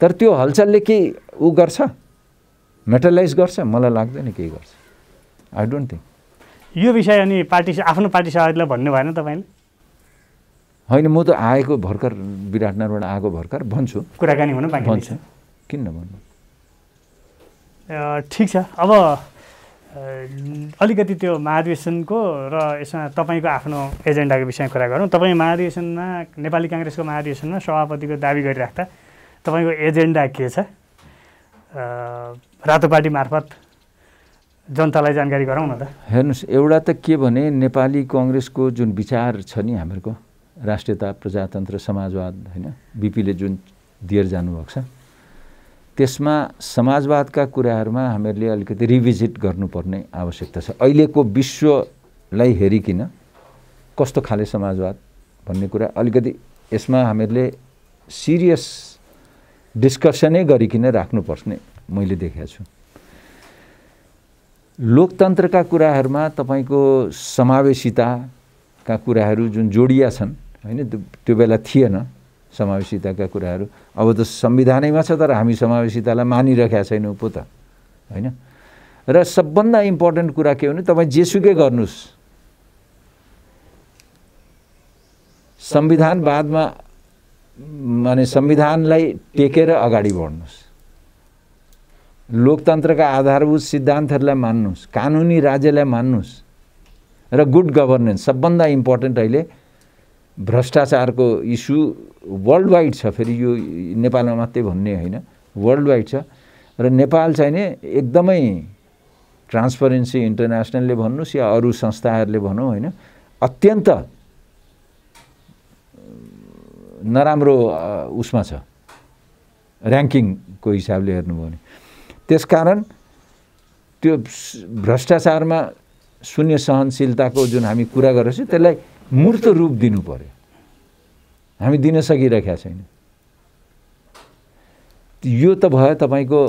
तर त्यो हलचलले केही ऊ गर्छ मेटलाइज गर्छ मलाई लाग्दैन केही गर्छ आई डोन्ट थिङ्क यो विषय अनि पार्टी आफ्नो पार्टी सभालाई भन्नु भएन तपाईँले होइन म त आएको भर्खर विराटनगरबाट आएको भर्खर भन्छु कुराकानी हुनु भन्छु किन नभन्नु ठिक छ अब अलिकति त्यो महाधिवेशनको र यसमा तपाईँको आफ्नो एजेन्डाको विषयमा कुरा गरौँ तपाईँ महाधिवेशनमा नेपाली काङ्ग्रेसको महाधिवेशनमा सभापतिको दाबी गरिराख्दा तपाईँको एजेन्डा के छ रातो पार्टी मार्फत जनतालाई जानकारी गराउँ न त हेर्नुहोस् एउटा त के भने नेपाली कङ्ग्रेसको जुन विचार छ नि हाम्रो राष्ट्रियता प्रजातन्त्र समाजवाद होइन बिपीले जुन दिएर जानुभएको छ त्यसमा समाजवादका कुराहरूमा हामीहरूले अलिकति रिभिजिट गर्नुपर्ने आवश्यकता छ अहिलेको विश्वलाई हेरिकन कस्तो खाले समाजवाद भन्ने कुरा अलिकति यसमा हामीहरूले सिरियस डिस्कसनै गरिकन राख्नुपर्ने मैले देखेको छु लोकतन्त्रका कुराहरूमा तपाईँको समावेशिताका कुराहरू जुन जोडिया छन् होइन त्यो बेला थिएन समावेशिताका कुराहरू अब त संविधानैमा छ तर हामी समावेशितालाई मानिरहेका छैनौँ पो त होइन र सबभन्दा इम्पोर्टेन्ट कुरा के हो भने तपाईँ जेसुकै गर्नुहोस् बादमा माने संविधानलाई टेकेर अगाडि बढ्नुहोस् लोकतन्त्रका आधारभूत सिद्धान्तहरूलाई मान्नुहोस् कानुनी राज्यलाई मान्नुहोस् र गुड गभर्नेन्स सबभन्दा इम्पोर्टेन्ट अहिले भ्रष्टाचारको इस्यु वर्ल्ड वाइड छ फेरि यो नेपालमा मात्रै भन्ने होइन वर्ल्ड वाइड छ र नेपाल चाहिने एकदमै ट्रान्सपरेन्सी इन्टरनेसनलले भन्नुहोस् या अरू संस्थाहरूले भनौँ होइन अत्यन्त नराम्रो उसमा छ ऱ्याङ्किङको हिसाबले हेर्नुभयो भने त्यस कारण त्यो भ्रष्टाचारमा शून्य सहनशीलताको जुन हामी कुरा छौँ त्यसलाई मूर्त रूप दिनु पऱ्यो हामी दिन सकिरहेका छैन यो त भयो तपाईँको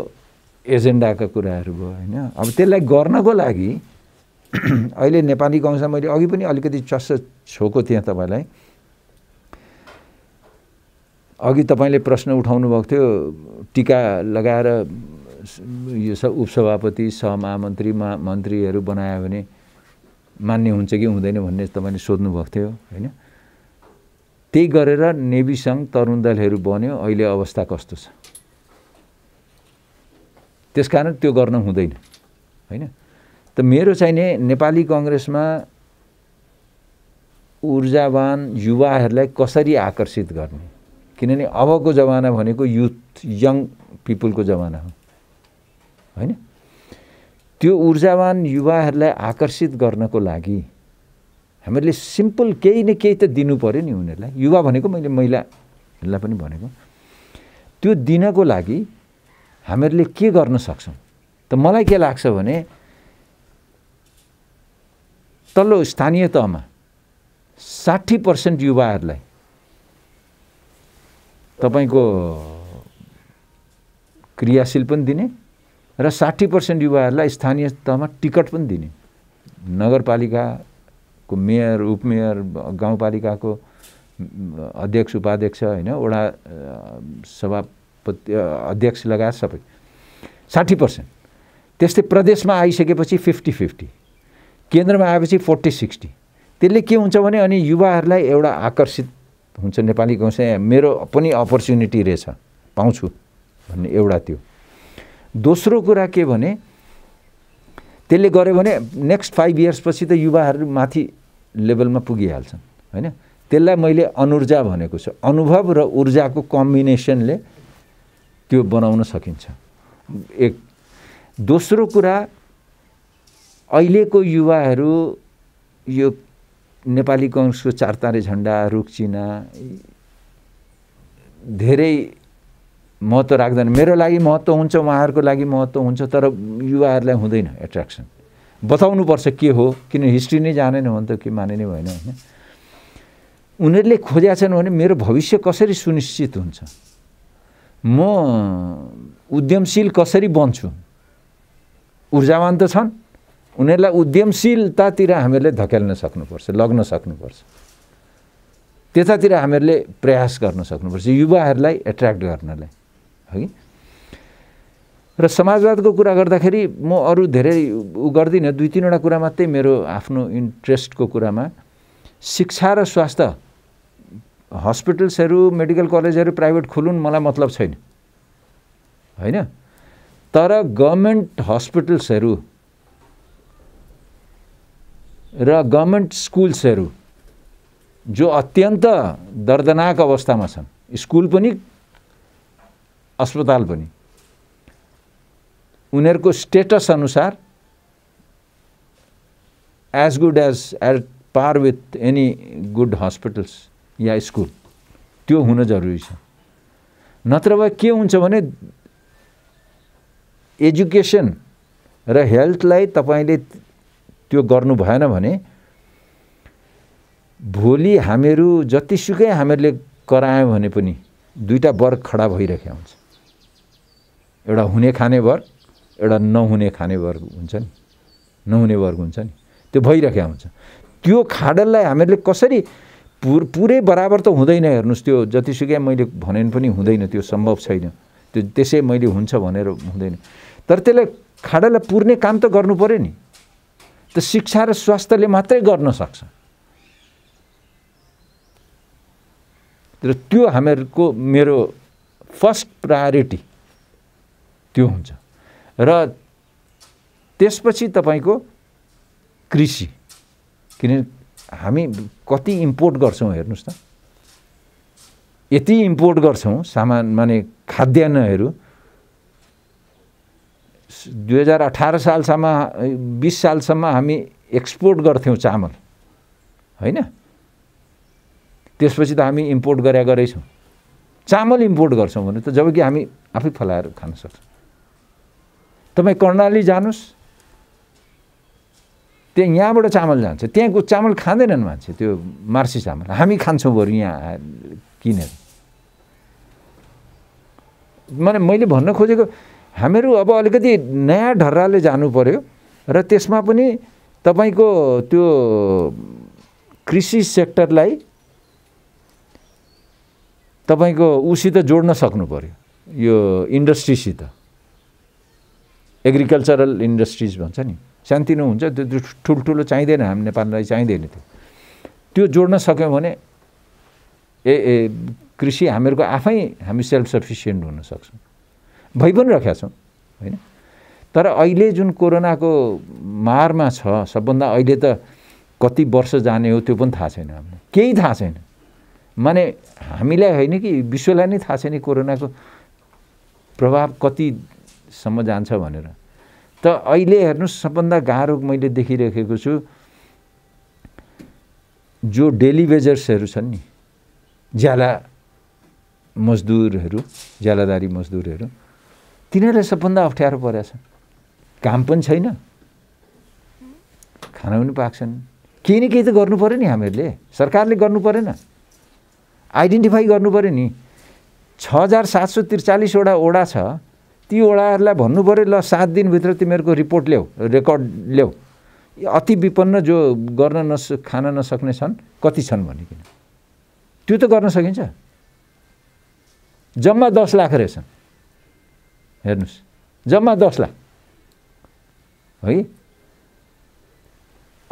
एजेन्डाका कुराहरू भयो होइन अब त्यसलाई गर्नको लागि [CLEARS THROAT] अहिले नेपाली गाउँछ मैले अघि पनि अलिकति चस्स छोएको थिएँ तपाईँलाई अघि तपाईँले प्रश्न उठाउनु भएको थियो टिका लगाएर यो सब उपसभापति सहमहामन्त्री महामन्त्रीहरू बनायो भने मान्ने हुन्छ कि हुँदैन भन्ने तपाईँले सोध्नुभएको थियो होइन त्यही गरेर नेभी सङ्घ तरुण दलहरू बन्यो अहिले अवस्था कस्तो छ त्यसकारण त्यो गर्न हुँदैन होइन त मेरो चाहिने नेपाली कङ्ग्रेसमा ऊर्जावान युवाहरूलाई कसरी आकर्षित गर्ने किनभने अबको जमाना भनेको युथ यङ पिपुलको जमाना हो होइन त्यो ऊर्जावान युवाहरूलाई आकर्षित गर्नको लागि हामीहरूले सिम्पल केही न केही त दिनु पऱ्यो नि उनीहरूलाई युवा भनेको मैले महिलाहरूलाई पनि भनेको त्यो दिनको लागि हामीहरूले के गर्न सक्छौँ त मलाई के लाग्छ भने तल्लो स्थानीय तहमा साठी पर्सेन्ट युवाहरूलाई तपाईँको क्रियाशील पनि दिने र साठी पर्सेन्ट युवाहरूलाई स्थानीय तहमा टिकट पनि दिने नगरपालिकाको मेयर उपमेयर गाउँपालिकाको अध्यक्ष उपाध्यक्ष होइन वडा सभापति अध्यक्ष लगायत सबै साठी पर्सेन्ट त्यस्तै प्रदेशमा आइसकेपछि फिफ्टी फिफ्टी केन्द्रमा आएपछि फोर्टी सिक्सटी त्यसले के हुन्छ भने अनि युवाहरूलाई एउटा आकर्षित हुन्छ नेपाली चाहिँ मेरो पनि अपर्च्युनिटी रहेछ पाउँछु भन्ने एउटा त्यो दोस्रो कुरा के भने त्यसले गर्यो भने नेक्स्ट फाइभ इयर्सपछि त युवाहरू माथि लेभलमा पुगिहाल्छन् होइन त्यसलाई मैले अनुर्जा भनेको छु अनुभव र ऊर्जाको कम्बिनेसनले त्यो बनाउन सकिन्छ एक दोस्रो कुरा अहिलेको युवाहरू यो नेपाली कङ्ग्रेसको चारतारे झन्डा रुखचिना धेरै महत्त्व राख्दैन मेरो लागि महत्त्व हुन्छ उहाँहरूको लागि महत्त्व हुन्छ तर युवाहरूलाई हुँदैन एट्र्याक्सन बताउनुपर्छ के हो किन हिस्ट्री नै जानेन भने त के माने नै भएन होइन उनीहरूले खोजेका छन् भने मेरो भविष्य कसरी सुनिश्चित हुन्छ म उद्यमशील कसरी बन्छु ऊर्जावान त छन् उनीहरूलाई उद्यमशीलतातिर हामीहरूले धकेल्न सक्नुपर्छ लग्न सक्नुपर्छ त्यतातिर हामीहरूले प्रयास गर्न सक्नुपर्छ युवाहरूलाई एट्र्याक्ट गर्नलाई है र समाजवादको कुरा गर्दाखेरि म अरू धेरै ऊ गर्दिनँ दुई तिनवटा कुरा मात्रै मेरो आफ्नो इन्ट्रेस्टको कुरामा शिक्षा र स्वास्थ्य हस्पिटल्सहरू मेडिकल कलेजहरू प्राइभेट खोलुन् मलाई मतलब छैन होइन तर गभर्मेन्ट हस्पिटल्सहरू र गभर्मेन्ट स्कुल्सहरू जो अत्यन्त दर्दनाक अवस्थामा छन् स्कुल पनि अस्पताल पनि उनीहरूको स्टेटस अनुसार as good as at par with any good hospitals या स्कुल त्यो हुन जरुरी छ नत्र भए के हुन्छ भने एजुकेसन र हेल्थलाई तपाईँले त्यो गर्नु भएन भने भोलि हामीहरू जतिसुकै हामीहरूले करायौँ भने पनि दुईवटा वर्ग खडा भइरहेको हुन्छ एउटा हुने खाने वर्ग एउटा नहुने खाने वर्ग हुन्छ नि नहुने वर्ग हुन्छ नि त्यो भइरहेको हुन्छ त्यो खाडललाई हामीहरूले कसरी पुर पुरै बराबर त हुँदैन हेर्नुहोस् त्यो जतिसुकै मैले भने पनि हुँदैन त्यो सम्भव छैन त्यो त्यसै मैले हुन्छ भनेर हुँदैन तर त्यसलाई खाडललाई पुर्ने काम त गर्नु पऱ्यो नि त शिक्षा र स्वास्थ्यले मात्रै गर्न सक्छ र त्यो हामीहरूको मेरो फर्स्ट प्रायोरिटी त्यो हुन्छ र त्यसपछि तपाईँको कृषि किनभने हामी कति इम्पोर्ट गर्छौँ हेर्नुहोस् त यति इम्पोर्ट गर्छौँ सामान माने खाद्यान्नहरू दुई हजार अठार सालसम्म बिस सालसम्म हामी एक्सपोर्ट गर्थ्यौँ चामल होइन त्यसपछि त हामी इम्पोर्ट गरे गरेछौँ चामल इम्पोर्ट गर्छौँ भने त जब कि हामी आफै फलाएर खान सक्छौँ तपाईँ कर्णाली जानुहोस् त्यहाँ यहाँबाट चामल जान्छ त्यहाँको चामल खाँदैनन् मान्छे त्यो मार्सी चामल हामी खान्छौँ बरु यहाँ किनेर माने मैले भन्न खोजेको हामीहरू अब अलिकति नयाँ ढर्राले जानु पर्यो र त्यसमा पनि तपाईँको त्यो कृषि सेक्टरलाई तपाईँको उसित जोड्न सक्नु पऱ्यो यो इन्डस्ट्रीसित एग्रिकल्चरल इन्डस्ट्रिज भन्छ नि सानोतिनो हुन्छ त्यो ठुल्ठुलो चाहिँदैन हामी नेपाललाई चाहिँदैन त्यो त्यो जोड्न सक्यौँ भने ए ए कृषि हामीहरूको आफै हामी सेल्फ सफिसियन्ट हुनसक्छौँ भइ पनि राखेका छौँ होइन तर अहिले जुन कोरोनाको मारमा छ सबभन्दा अहिले त कति वर्ष जाने हो त्यो पनि थाहा छैन हामीलाई केही थाहा छैन माने हामीलाई होइन कि विश्वलाई नै थाहा छैन कोरोनाको प्रभाव कति सम्म जान्छ भनेर त अहिले हेर्नुहोस् सबभन्दा गाह्रो मैले देखिरहेको छु जो डेली वेजर्सहरू छन् नि ज्याला मजदुरहरू ज्यालादारी मजदुरहरू तिनीहरूलाई सबभन्दा अप्ठ्यारो परेको छ काम पनि छैन खाना पनि पाक्छन् केही न केही त गर्नु पऱ्यो नि हामीहरूले सरकारले गर्नु परेन आइडेन्टिफाई गर्नु पऱ्यो नि छ हजार सात सौ त्रिचालिसवटा ओडा छ ती वडाहरूलाई भन्नु पऱ्यो ल सात दिनभित्र तिमीहरूको रिपोर्ट ल्याऊ रेकर्ड ल्याऊ अति विपन्न जो गर्न नस खान नसक्ने छन् कति छन् भनिकन त्यो त गर्न सकिन्छ जम्मा दस लाख रहेछन् हेर्नुहोस् जम्मा दस लाख है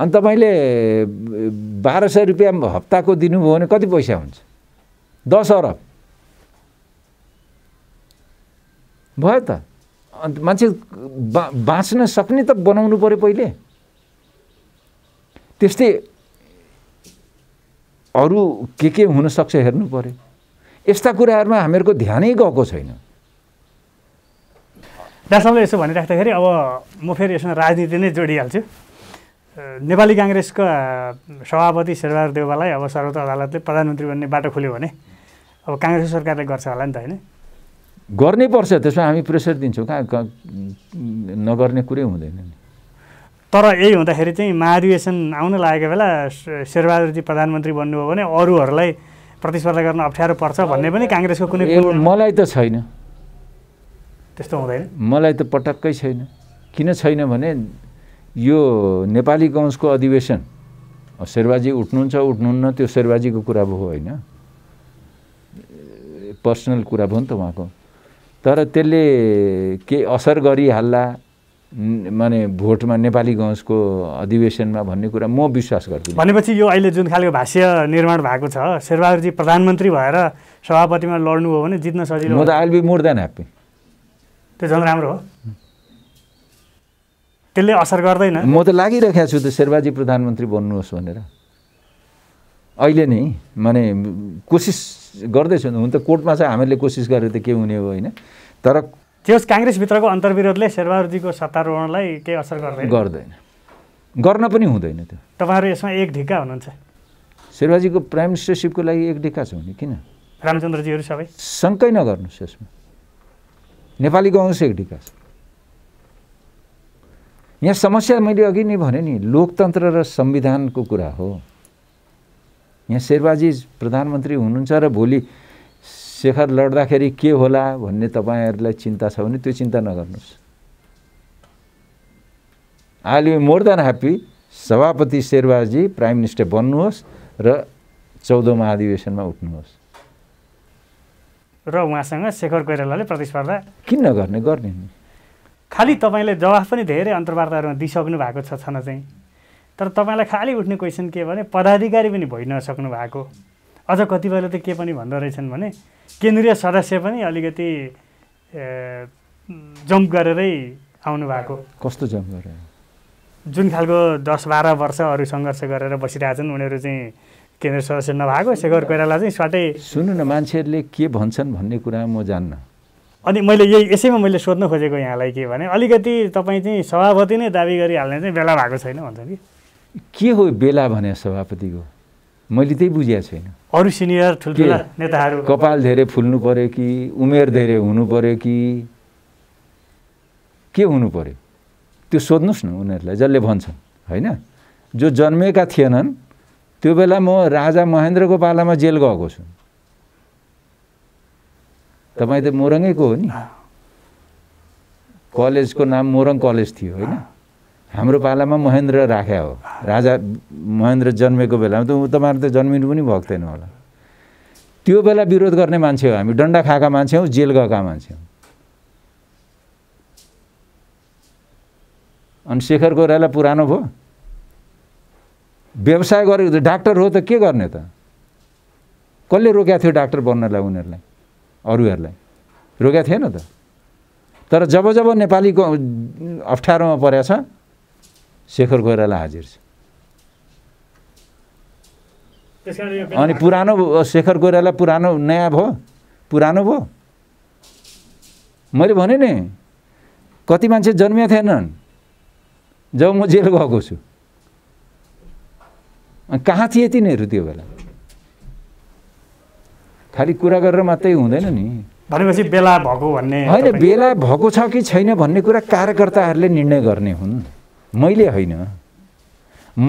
अनि तपाईँले बाह्र सय रुपियाँ हप्ताको दिनुभयो भने कति पैसा हुन्छ दस अरब भयो त अन्त मान्छे बा बाँच्न सक्ने त बनाउनु पऱ्यो पहिले त्यस्तै अरू के के हुनसक्छ हेर्नु पऱ्यो यस्ता कुराहरूमा हामीहरूको ध्यानै गएको छैन दासले यसो भनिराख्दाखेरि अब म फेरि यसमा राजनीति नै जोडिहाल्छु नेपाली काङ्ग्रेसका सभापति शेरबहादुर देउवालाई अब सर्वोच्च अदालतले प्रधानमन्त्री बन्ने बाटो खोल्यो भने अब काङ्ग्रेस सरकारले गर्छ होला नि त होइन गर्नै पर्छ त्यसमा हामी प्रेसर दिन्छौँ कहाँ नगर्ने कुरै हुँदैन नि तर यही हुँदाखेरि चाहिँ महाधिवेशन आउन लागेको बेला शेरबहादुरजी प्रधानमन्त्री भन्नुभयो भने अरूहरूलाई प्रतिस्पर्धा गर्न अप्ठ्यारो पर्छ भन्ने पनि काङ्ग्रेसको कुनै मलाई त छैन त्यस्तो हुँदैन मलाई त पटक्कै छैन किन छैन भने यो नेपाली कङ्ग्रेसको अधिवेशन शेरबाजी उठ्नुहुन्छ उठ्नुहुन्न त्यो शेरबाजीको कुरा भयो होइन पर्सनल कुरा भयो नि त उहाँको तर त्यसले के असर गरिहाल्ला माने भोटमा नेपाली गहुँसको अधिवेशनमा भन्ने कुरा म विश्वास गर्छु भनेपछि यो अहिले जुन खालको भाष्य निर्माण भएको छ शेरबहादुरजी प्रधानमन्त्री भएर सभापतिमा लड्नु हो भने जित्न सजिलो म त I'll be more than happy त्यो झन् राम्रो हो त्यसले असर गर्दैन म त लागिरहेको छु त शेरबाजी प्रधानमन्त्री बन्नुहोस् भनेर अहिले नै माने कोसिस गर्दैछौँ हुन त कोर्टमा चाहिँ हामीले कोसिस गरेर त के हुने हो होइन तर त्यो काङ्ग्रेसभित्रको अन्तर्विरोधले शेरबहादुरजीको सत्तारोहणलाई केही असर गर्दैन गर्दैन गर्न पनि हुँदैन त्यो तपाईँहरू यसमा एक ढिक्का हुनुहुन्छ शेरबहादुरजीको प्राइम मिनिस्टरसिपको लागि एक ढिक्का छ नि किन रामचन्द्रजीहरू सबै शङ्कै नगर्नुहोस् यसमा नेपाली कङ्ग्रेस एक ढिक्का छ यहाँ समस्या मैले अघि नै भने नि लोकतन्त्र र संविधानको कुरा हो यहाँ शेर्पाजी प्रधानमन्त्री हुनुहुन्छ र भोलि शेखर लड्दाखेरि के होला भन्ने तपाईँहरूलाई चिन्ता छ भने त्यो चिन्ता नगर्नुहोस् आई मोर देन ह्याप्पी सभापति शेरबाजी प्राइम मिनिस्टर बन्नुहोस् र चौध महाधिवेशनमा उठ्नुहोस् र उहाँसँग शेखर कोइरालाले प्रतिस्पर्धा किन नगर्ने गर्ने खालि तपाईँले जवाफ पनि धेरै अन्तर्वार्ताहरूमा दिइसक्नु भएको छ छन चाहिँ तर तपाईँलाई खालि उठ्ने क्वेसन के भने पदाधिकारी पनि भइ नसक्नु भएको अझ कतिपयले त के पनि भन्दो रहेछन् भने केन्द्रीय सदस्य पनि अलिकति जम्प गरेरै आउनु भएको कस्तो जम्प गरेर जुन खालको दस बाह्र वर्ष अरू सङ्घर्ष गरेर बसिरहेछन् उनीहरू चाहिँ केन्द्र सदस्य नभएको शेखर कोइराला चाहिँ स्वाटै सुन्नु न मान्छेहरूले के भन्छन् भन्ने कुरा म जान्न अनि मैले यही यसैमा मैले सोध्न खोजेको यहाँलाई के भने अलिकति तपाईँ चाहिँ सभापति नै दाबी गरिहाल्ने चाहिँ बेला भएको छैन भन्छ कि के हो बेला भने सभापतिको मैले त्यही बुझेको छैन अरू सिनियर ठुल्ठुला नेताहरू कपाल धेरै फुल्नु पऱ्यो कि उमेर धेरै हुनु पऱ्यो कि के हुनु पऱ्यो त्यो सोध्नुहोस् न उनीहरूलाई जसले भन्छन् होइन जो जन्मेका थिएनन् त्यो बेला म राजा महेन्द्रको पालामा जेल गएको छु तपाईँ त मोरङैको हो नि कलेजको नाम मोरङ कलेज थियो होइन हाम्रो पालामा महेन्द्र राख्या हो राजा महेन्द्र जन्मेको बेलामा त ऊ तपाईँहरू त जन्मिनु पनि भएको थिएन होला त्यो बेला विरोध गर्ने मान्छे हो हामी डन्डा खाएका मान्छे हौँ जेल गएका मान्छे हौँ अनि शेखर कोइराला पुरानो भयो व्यवसाय गरेको त डाक्टर हो त के गर्ने त कसले रोकेको थियो डाक्टर बन्नलाई उनीहरूलाई अरूहरूलाई रोकेको थिएन त तर जब जब नेपालीको अप्ठ्यारोमा परेछ शेखर कोइराला हाजिर छ अनि पुरानो शेखर कोइराला पुरानो नयाँ भयो पुरानो भयो मैले भने नि कति मान्छे जन्मिया थिएनन् जब म जेल गएको छु कहाँ थिए तिनीहरू त्यो बेला खालि कुरा गरेर मात्रै हुँदैन नि भनेपछि बेला भएको भन्ने होइन बेला भएको छ कि छैन भन्ने कुरा कार्यकर्ताहरूले निर्णय गर्ने हुन् मैले होइन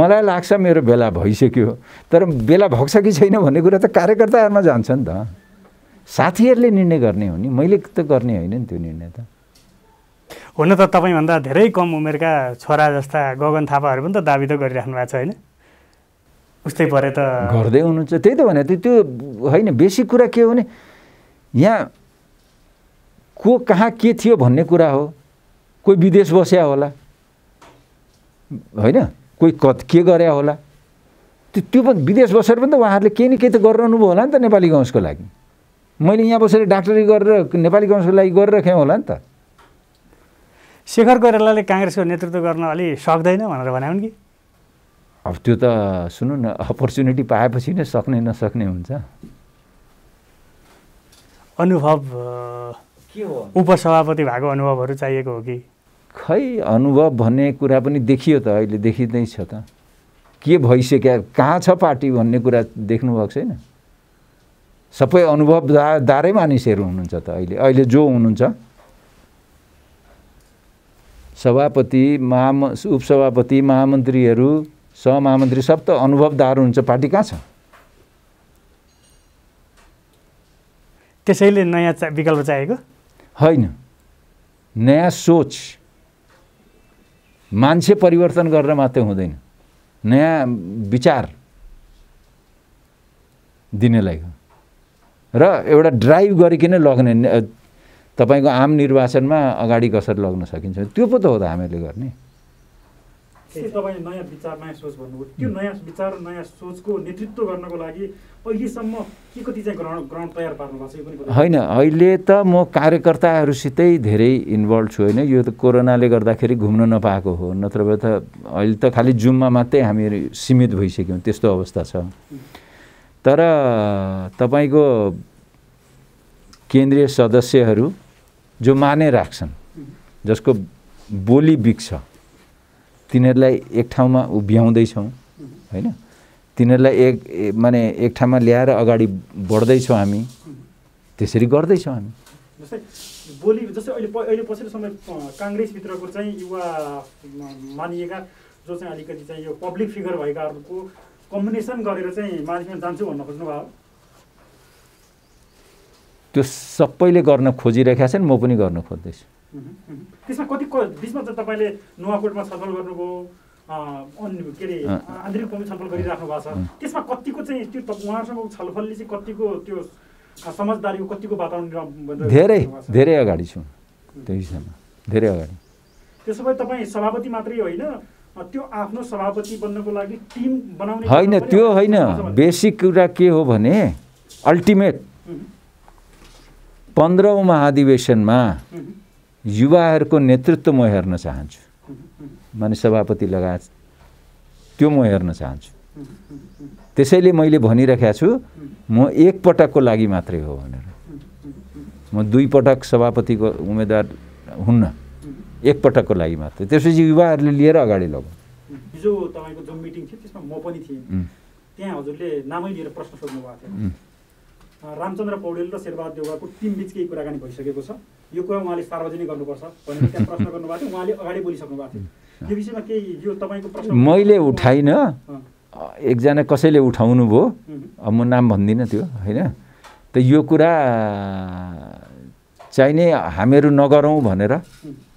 मलाई लाग्छ मेरो बेला भइसक्यो तर बेला भएको छ कि छैन भन्ने कुरा त कार्यकर्ताहरूमा जान्छ नि त साथीहरूले निर्णय गर्ने हो नि मैले त गर्ने होइन नि त्यो निर्णय त हुन त तपाईँभन्दा धेरै कम उमेरका छोरा जस्ता गगन थापाहरू पनि त दाबी त गरिराख्नु भएको छ होइन उस्तै परे त गर्दै हुनुहुन्छ त्यही त भने त्यो होइन बेसी कुरा के हो भने यहाँ को कहाँ के थियो भन्ने कुरा हो कोही विदेश बस्या होला होइन कोही कत के गरे होला त्यो त्यो पनि विदेश बसेर पनि त उहाँहरूले केही न केही त गरिरहनु भयो होला नि त नेपाली गाउँसको लागि मैले यहाँ बसेर डाक्टरी गरेर नेपाली गाउँसको लागि गरेर खेँ होला नि त शेखर कोइरालाले काङ्ग्रेसको नेतृत्व गर्न अलि सक्दैन भनेर भन्यो नि कि अब त्यो त सुन्नु न अपर्च्युनिटी पाएपछि नै सक्ने नसक्ने हुन्छ अनुभव के हो उपसभापति भएको अनुभवहरू चाहिएको हो कि खै अनुभव भन्ने कुरा पनि देखियो त अहिले देखिँदैछ त के भइसक्यो कहाँ छ पार्टी भन्ने कुरा देख्नुभएको छैन सबै अनुभव दा दारै मानिसहरू हुनुहुन्छ त अहिले अहिले जो हुनुहुन्छ सभापति महा उपसभापति महामन्त्रीहरू सहमहामन्त्री सब त अनुभवदार हुन्छ पार्टी कहाँ छ त्यसैले नयाँ विकल्प चाहिएको होइन नयाँ सोच मान्छे परिवर्तन गरेर मात्रै हुँदैन नयाँ विचार दिनेलाई र एउटा ड्राइभ गरिकन लग्ने तपाईँको आम निर्वाचनमा अगाडि कसरी लग्न सकिन्छ त्यो पो त हो त हामीले गर्ने के तपाईँले नयाँ विचार नयाँ सोच भन्नुभयो त्यो नयाँ विचार नयाँ सोचको नेतृत्व गर्नको लागि अहिलेसम्म के कति चाहिँ ग्राउन्ड ग्राउन्ड तयार पार्नु भएको छ होइन अहिले त म कार्यकर्ताहरूसितै धेरै इन्भल्भ छु होइन यो त कोरोनाले गर्दाखेरि घुम्न नपाएको हो नत्र भए त अहिले त खालि जुममा मात्रै हामीहरू सीमित भइसक्यौँ त्यस्तो अवस्था छ तर तपाईँको केन्द्रीय सदस्यहरू जो माने राख्छन् जसको बोली बिक्छ तिनीहरूलाई एक ठाउँमा उभ्याउँदैछौँ होइन तिनीहरूलाई एक माने एक ठाउँमा ल्याएर अगाडि बढ्दैछौँ हामी त्यसरी गर्दैछौँ हामी जस्तै बोली जस्तै अहिले अहिले पछिल्लो समय काङ्ग्रेसभित्रको चाहिँ युवा मानिएका जो चाहिँ अलिकति चाहिँ यो पब्लिक फिगर भएकाहरूको कम्बिनेसन गरेर चाहिँ मानिसमा जान्छु भन्न खोज्नुभयो त्यो सबैले गर्न खोजिरहेका छन् म पनि गर्न खोज्दैछु त्यसमा कति बिचमा त तपाईँले नुवाकोटमा छलफल गर्नुभयो के अरे आन्तरिक छलफल गरिराख्नु भएको छ त्यसमा कतिको चाहिँ त्यो उहाँहरूसँग छलफलले चाहिँ कतिको त्यो समझदारीको कतिको वातावरण धेरै धेरै अगाडि छु त्यो हिसाबमा धेरै अगाडि त्यसो भए तपाईँ सभापति मात्रै होइन त्यो आफ्नो सभापति बन्नको लागि टिम बनाउने होइन त्यो होइन बेसिक कुरा के हो भने अल्टिमेट पन्ध्रौँ महाधिवेशनमा युवाहरूको नेतृत्व म हेर्न चाहन्छु माने सभापति लगायत त्यो म हेर्न चाहन्छु त्यसैले मैले भनिरहेको छु म एकपटकको लागि मात्रै हो भनेर म दुई दुईपटक सभापतिको उम्मेदवार हुन्न एकपटकको लागि मात्रै त्यसपछि युवाहरूले लिएर अगाडि लगाउँ हिजो तपाईँको जुन मिटिङ थियो त्यसमा म पनि थिएँ त्यहाँ हजुरले नामै लिएर प्रश्न सोध्नु भएको थियो रामचन्द्र पौडेल र शेरबहादुर देउवाको टिमबिच केही कुराकानी भइसकेको छ यो कुरा उहाँले सार्वजनिक गर्नुपर्छ भनेर त्यहाँ प्रश्न गर्नुभएको थियो उहाँले अगाडि बोलिसक्नु भएको थियो यो विषयमा केही यो तपाईँको प्रश्न मैले उठाइनँ एकजना कसैले उठाउनु भयो अब म नाम भन्दिनँ त्यो होइन त यो कुरा चाहिने हामीहरू नगरौँ भनेर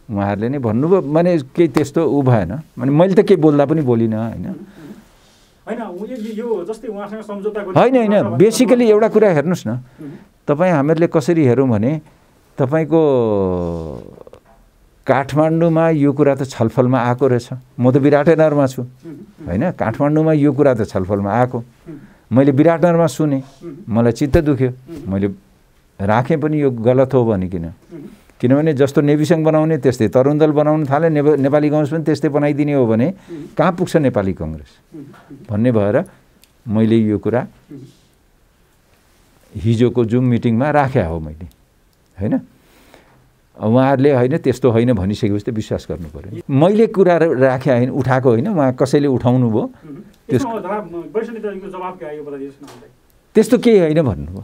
उहाँहरूले नै भन्नुभयो माने केही त्यस्तो ऊ भएन माने मैले त केही बोल्दा पनि बोलिनँ होइन होइन होइन बेसिकली एउटा कुरा हेर्नुहोस् न तपाईँ हामीहरूले कसरी हेरौँ भने तपाईँको काठमाडौँमा यो कुरा त छलफलमा आएको रहेछ म त विराटनगरमा छु होइन काठमाडौँमा यो कुरा त छलफलमा आएको मैले विराटनगरमा सुने मलाई चित्त दुख्यो मैले राखेँ पनि यो गलत हो भनिकन किनभने जस्तो नेभिसङ बनाउने त्यस्तै तरुण दल बनाउन थाले नेपाली कङ्ग्रेस पनि त्यस्तै बनाइदिने हो भने कहाँ पुग्छ नेपाली कङ्ग्रेस भन्ने भएर मैले यो कुरा हिजोको जुम मिटिङमा राखेँ हो मैले होइन उहाँहरूले होइन त्यस्तो होइन भनिसकेपछि त विश्वास गर्नु पऱ्यो मैले कुरा राखे होइन उठाएको होइन उहाँ कसैले उठाउनु भयो त्यस्तो केही होइन भन्नुभयो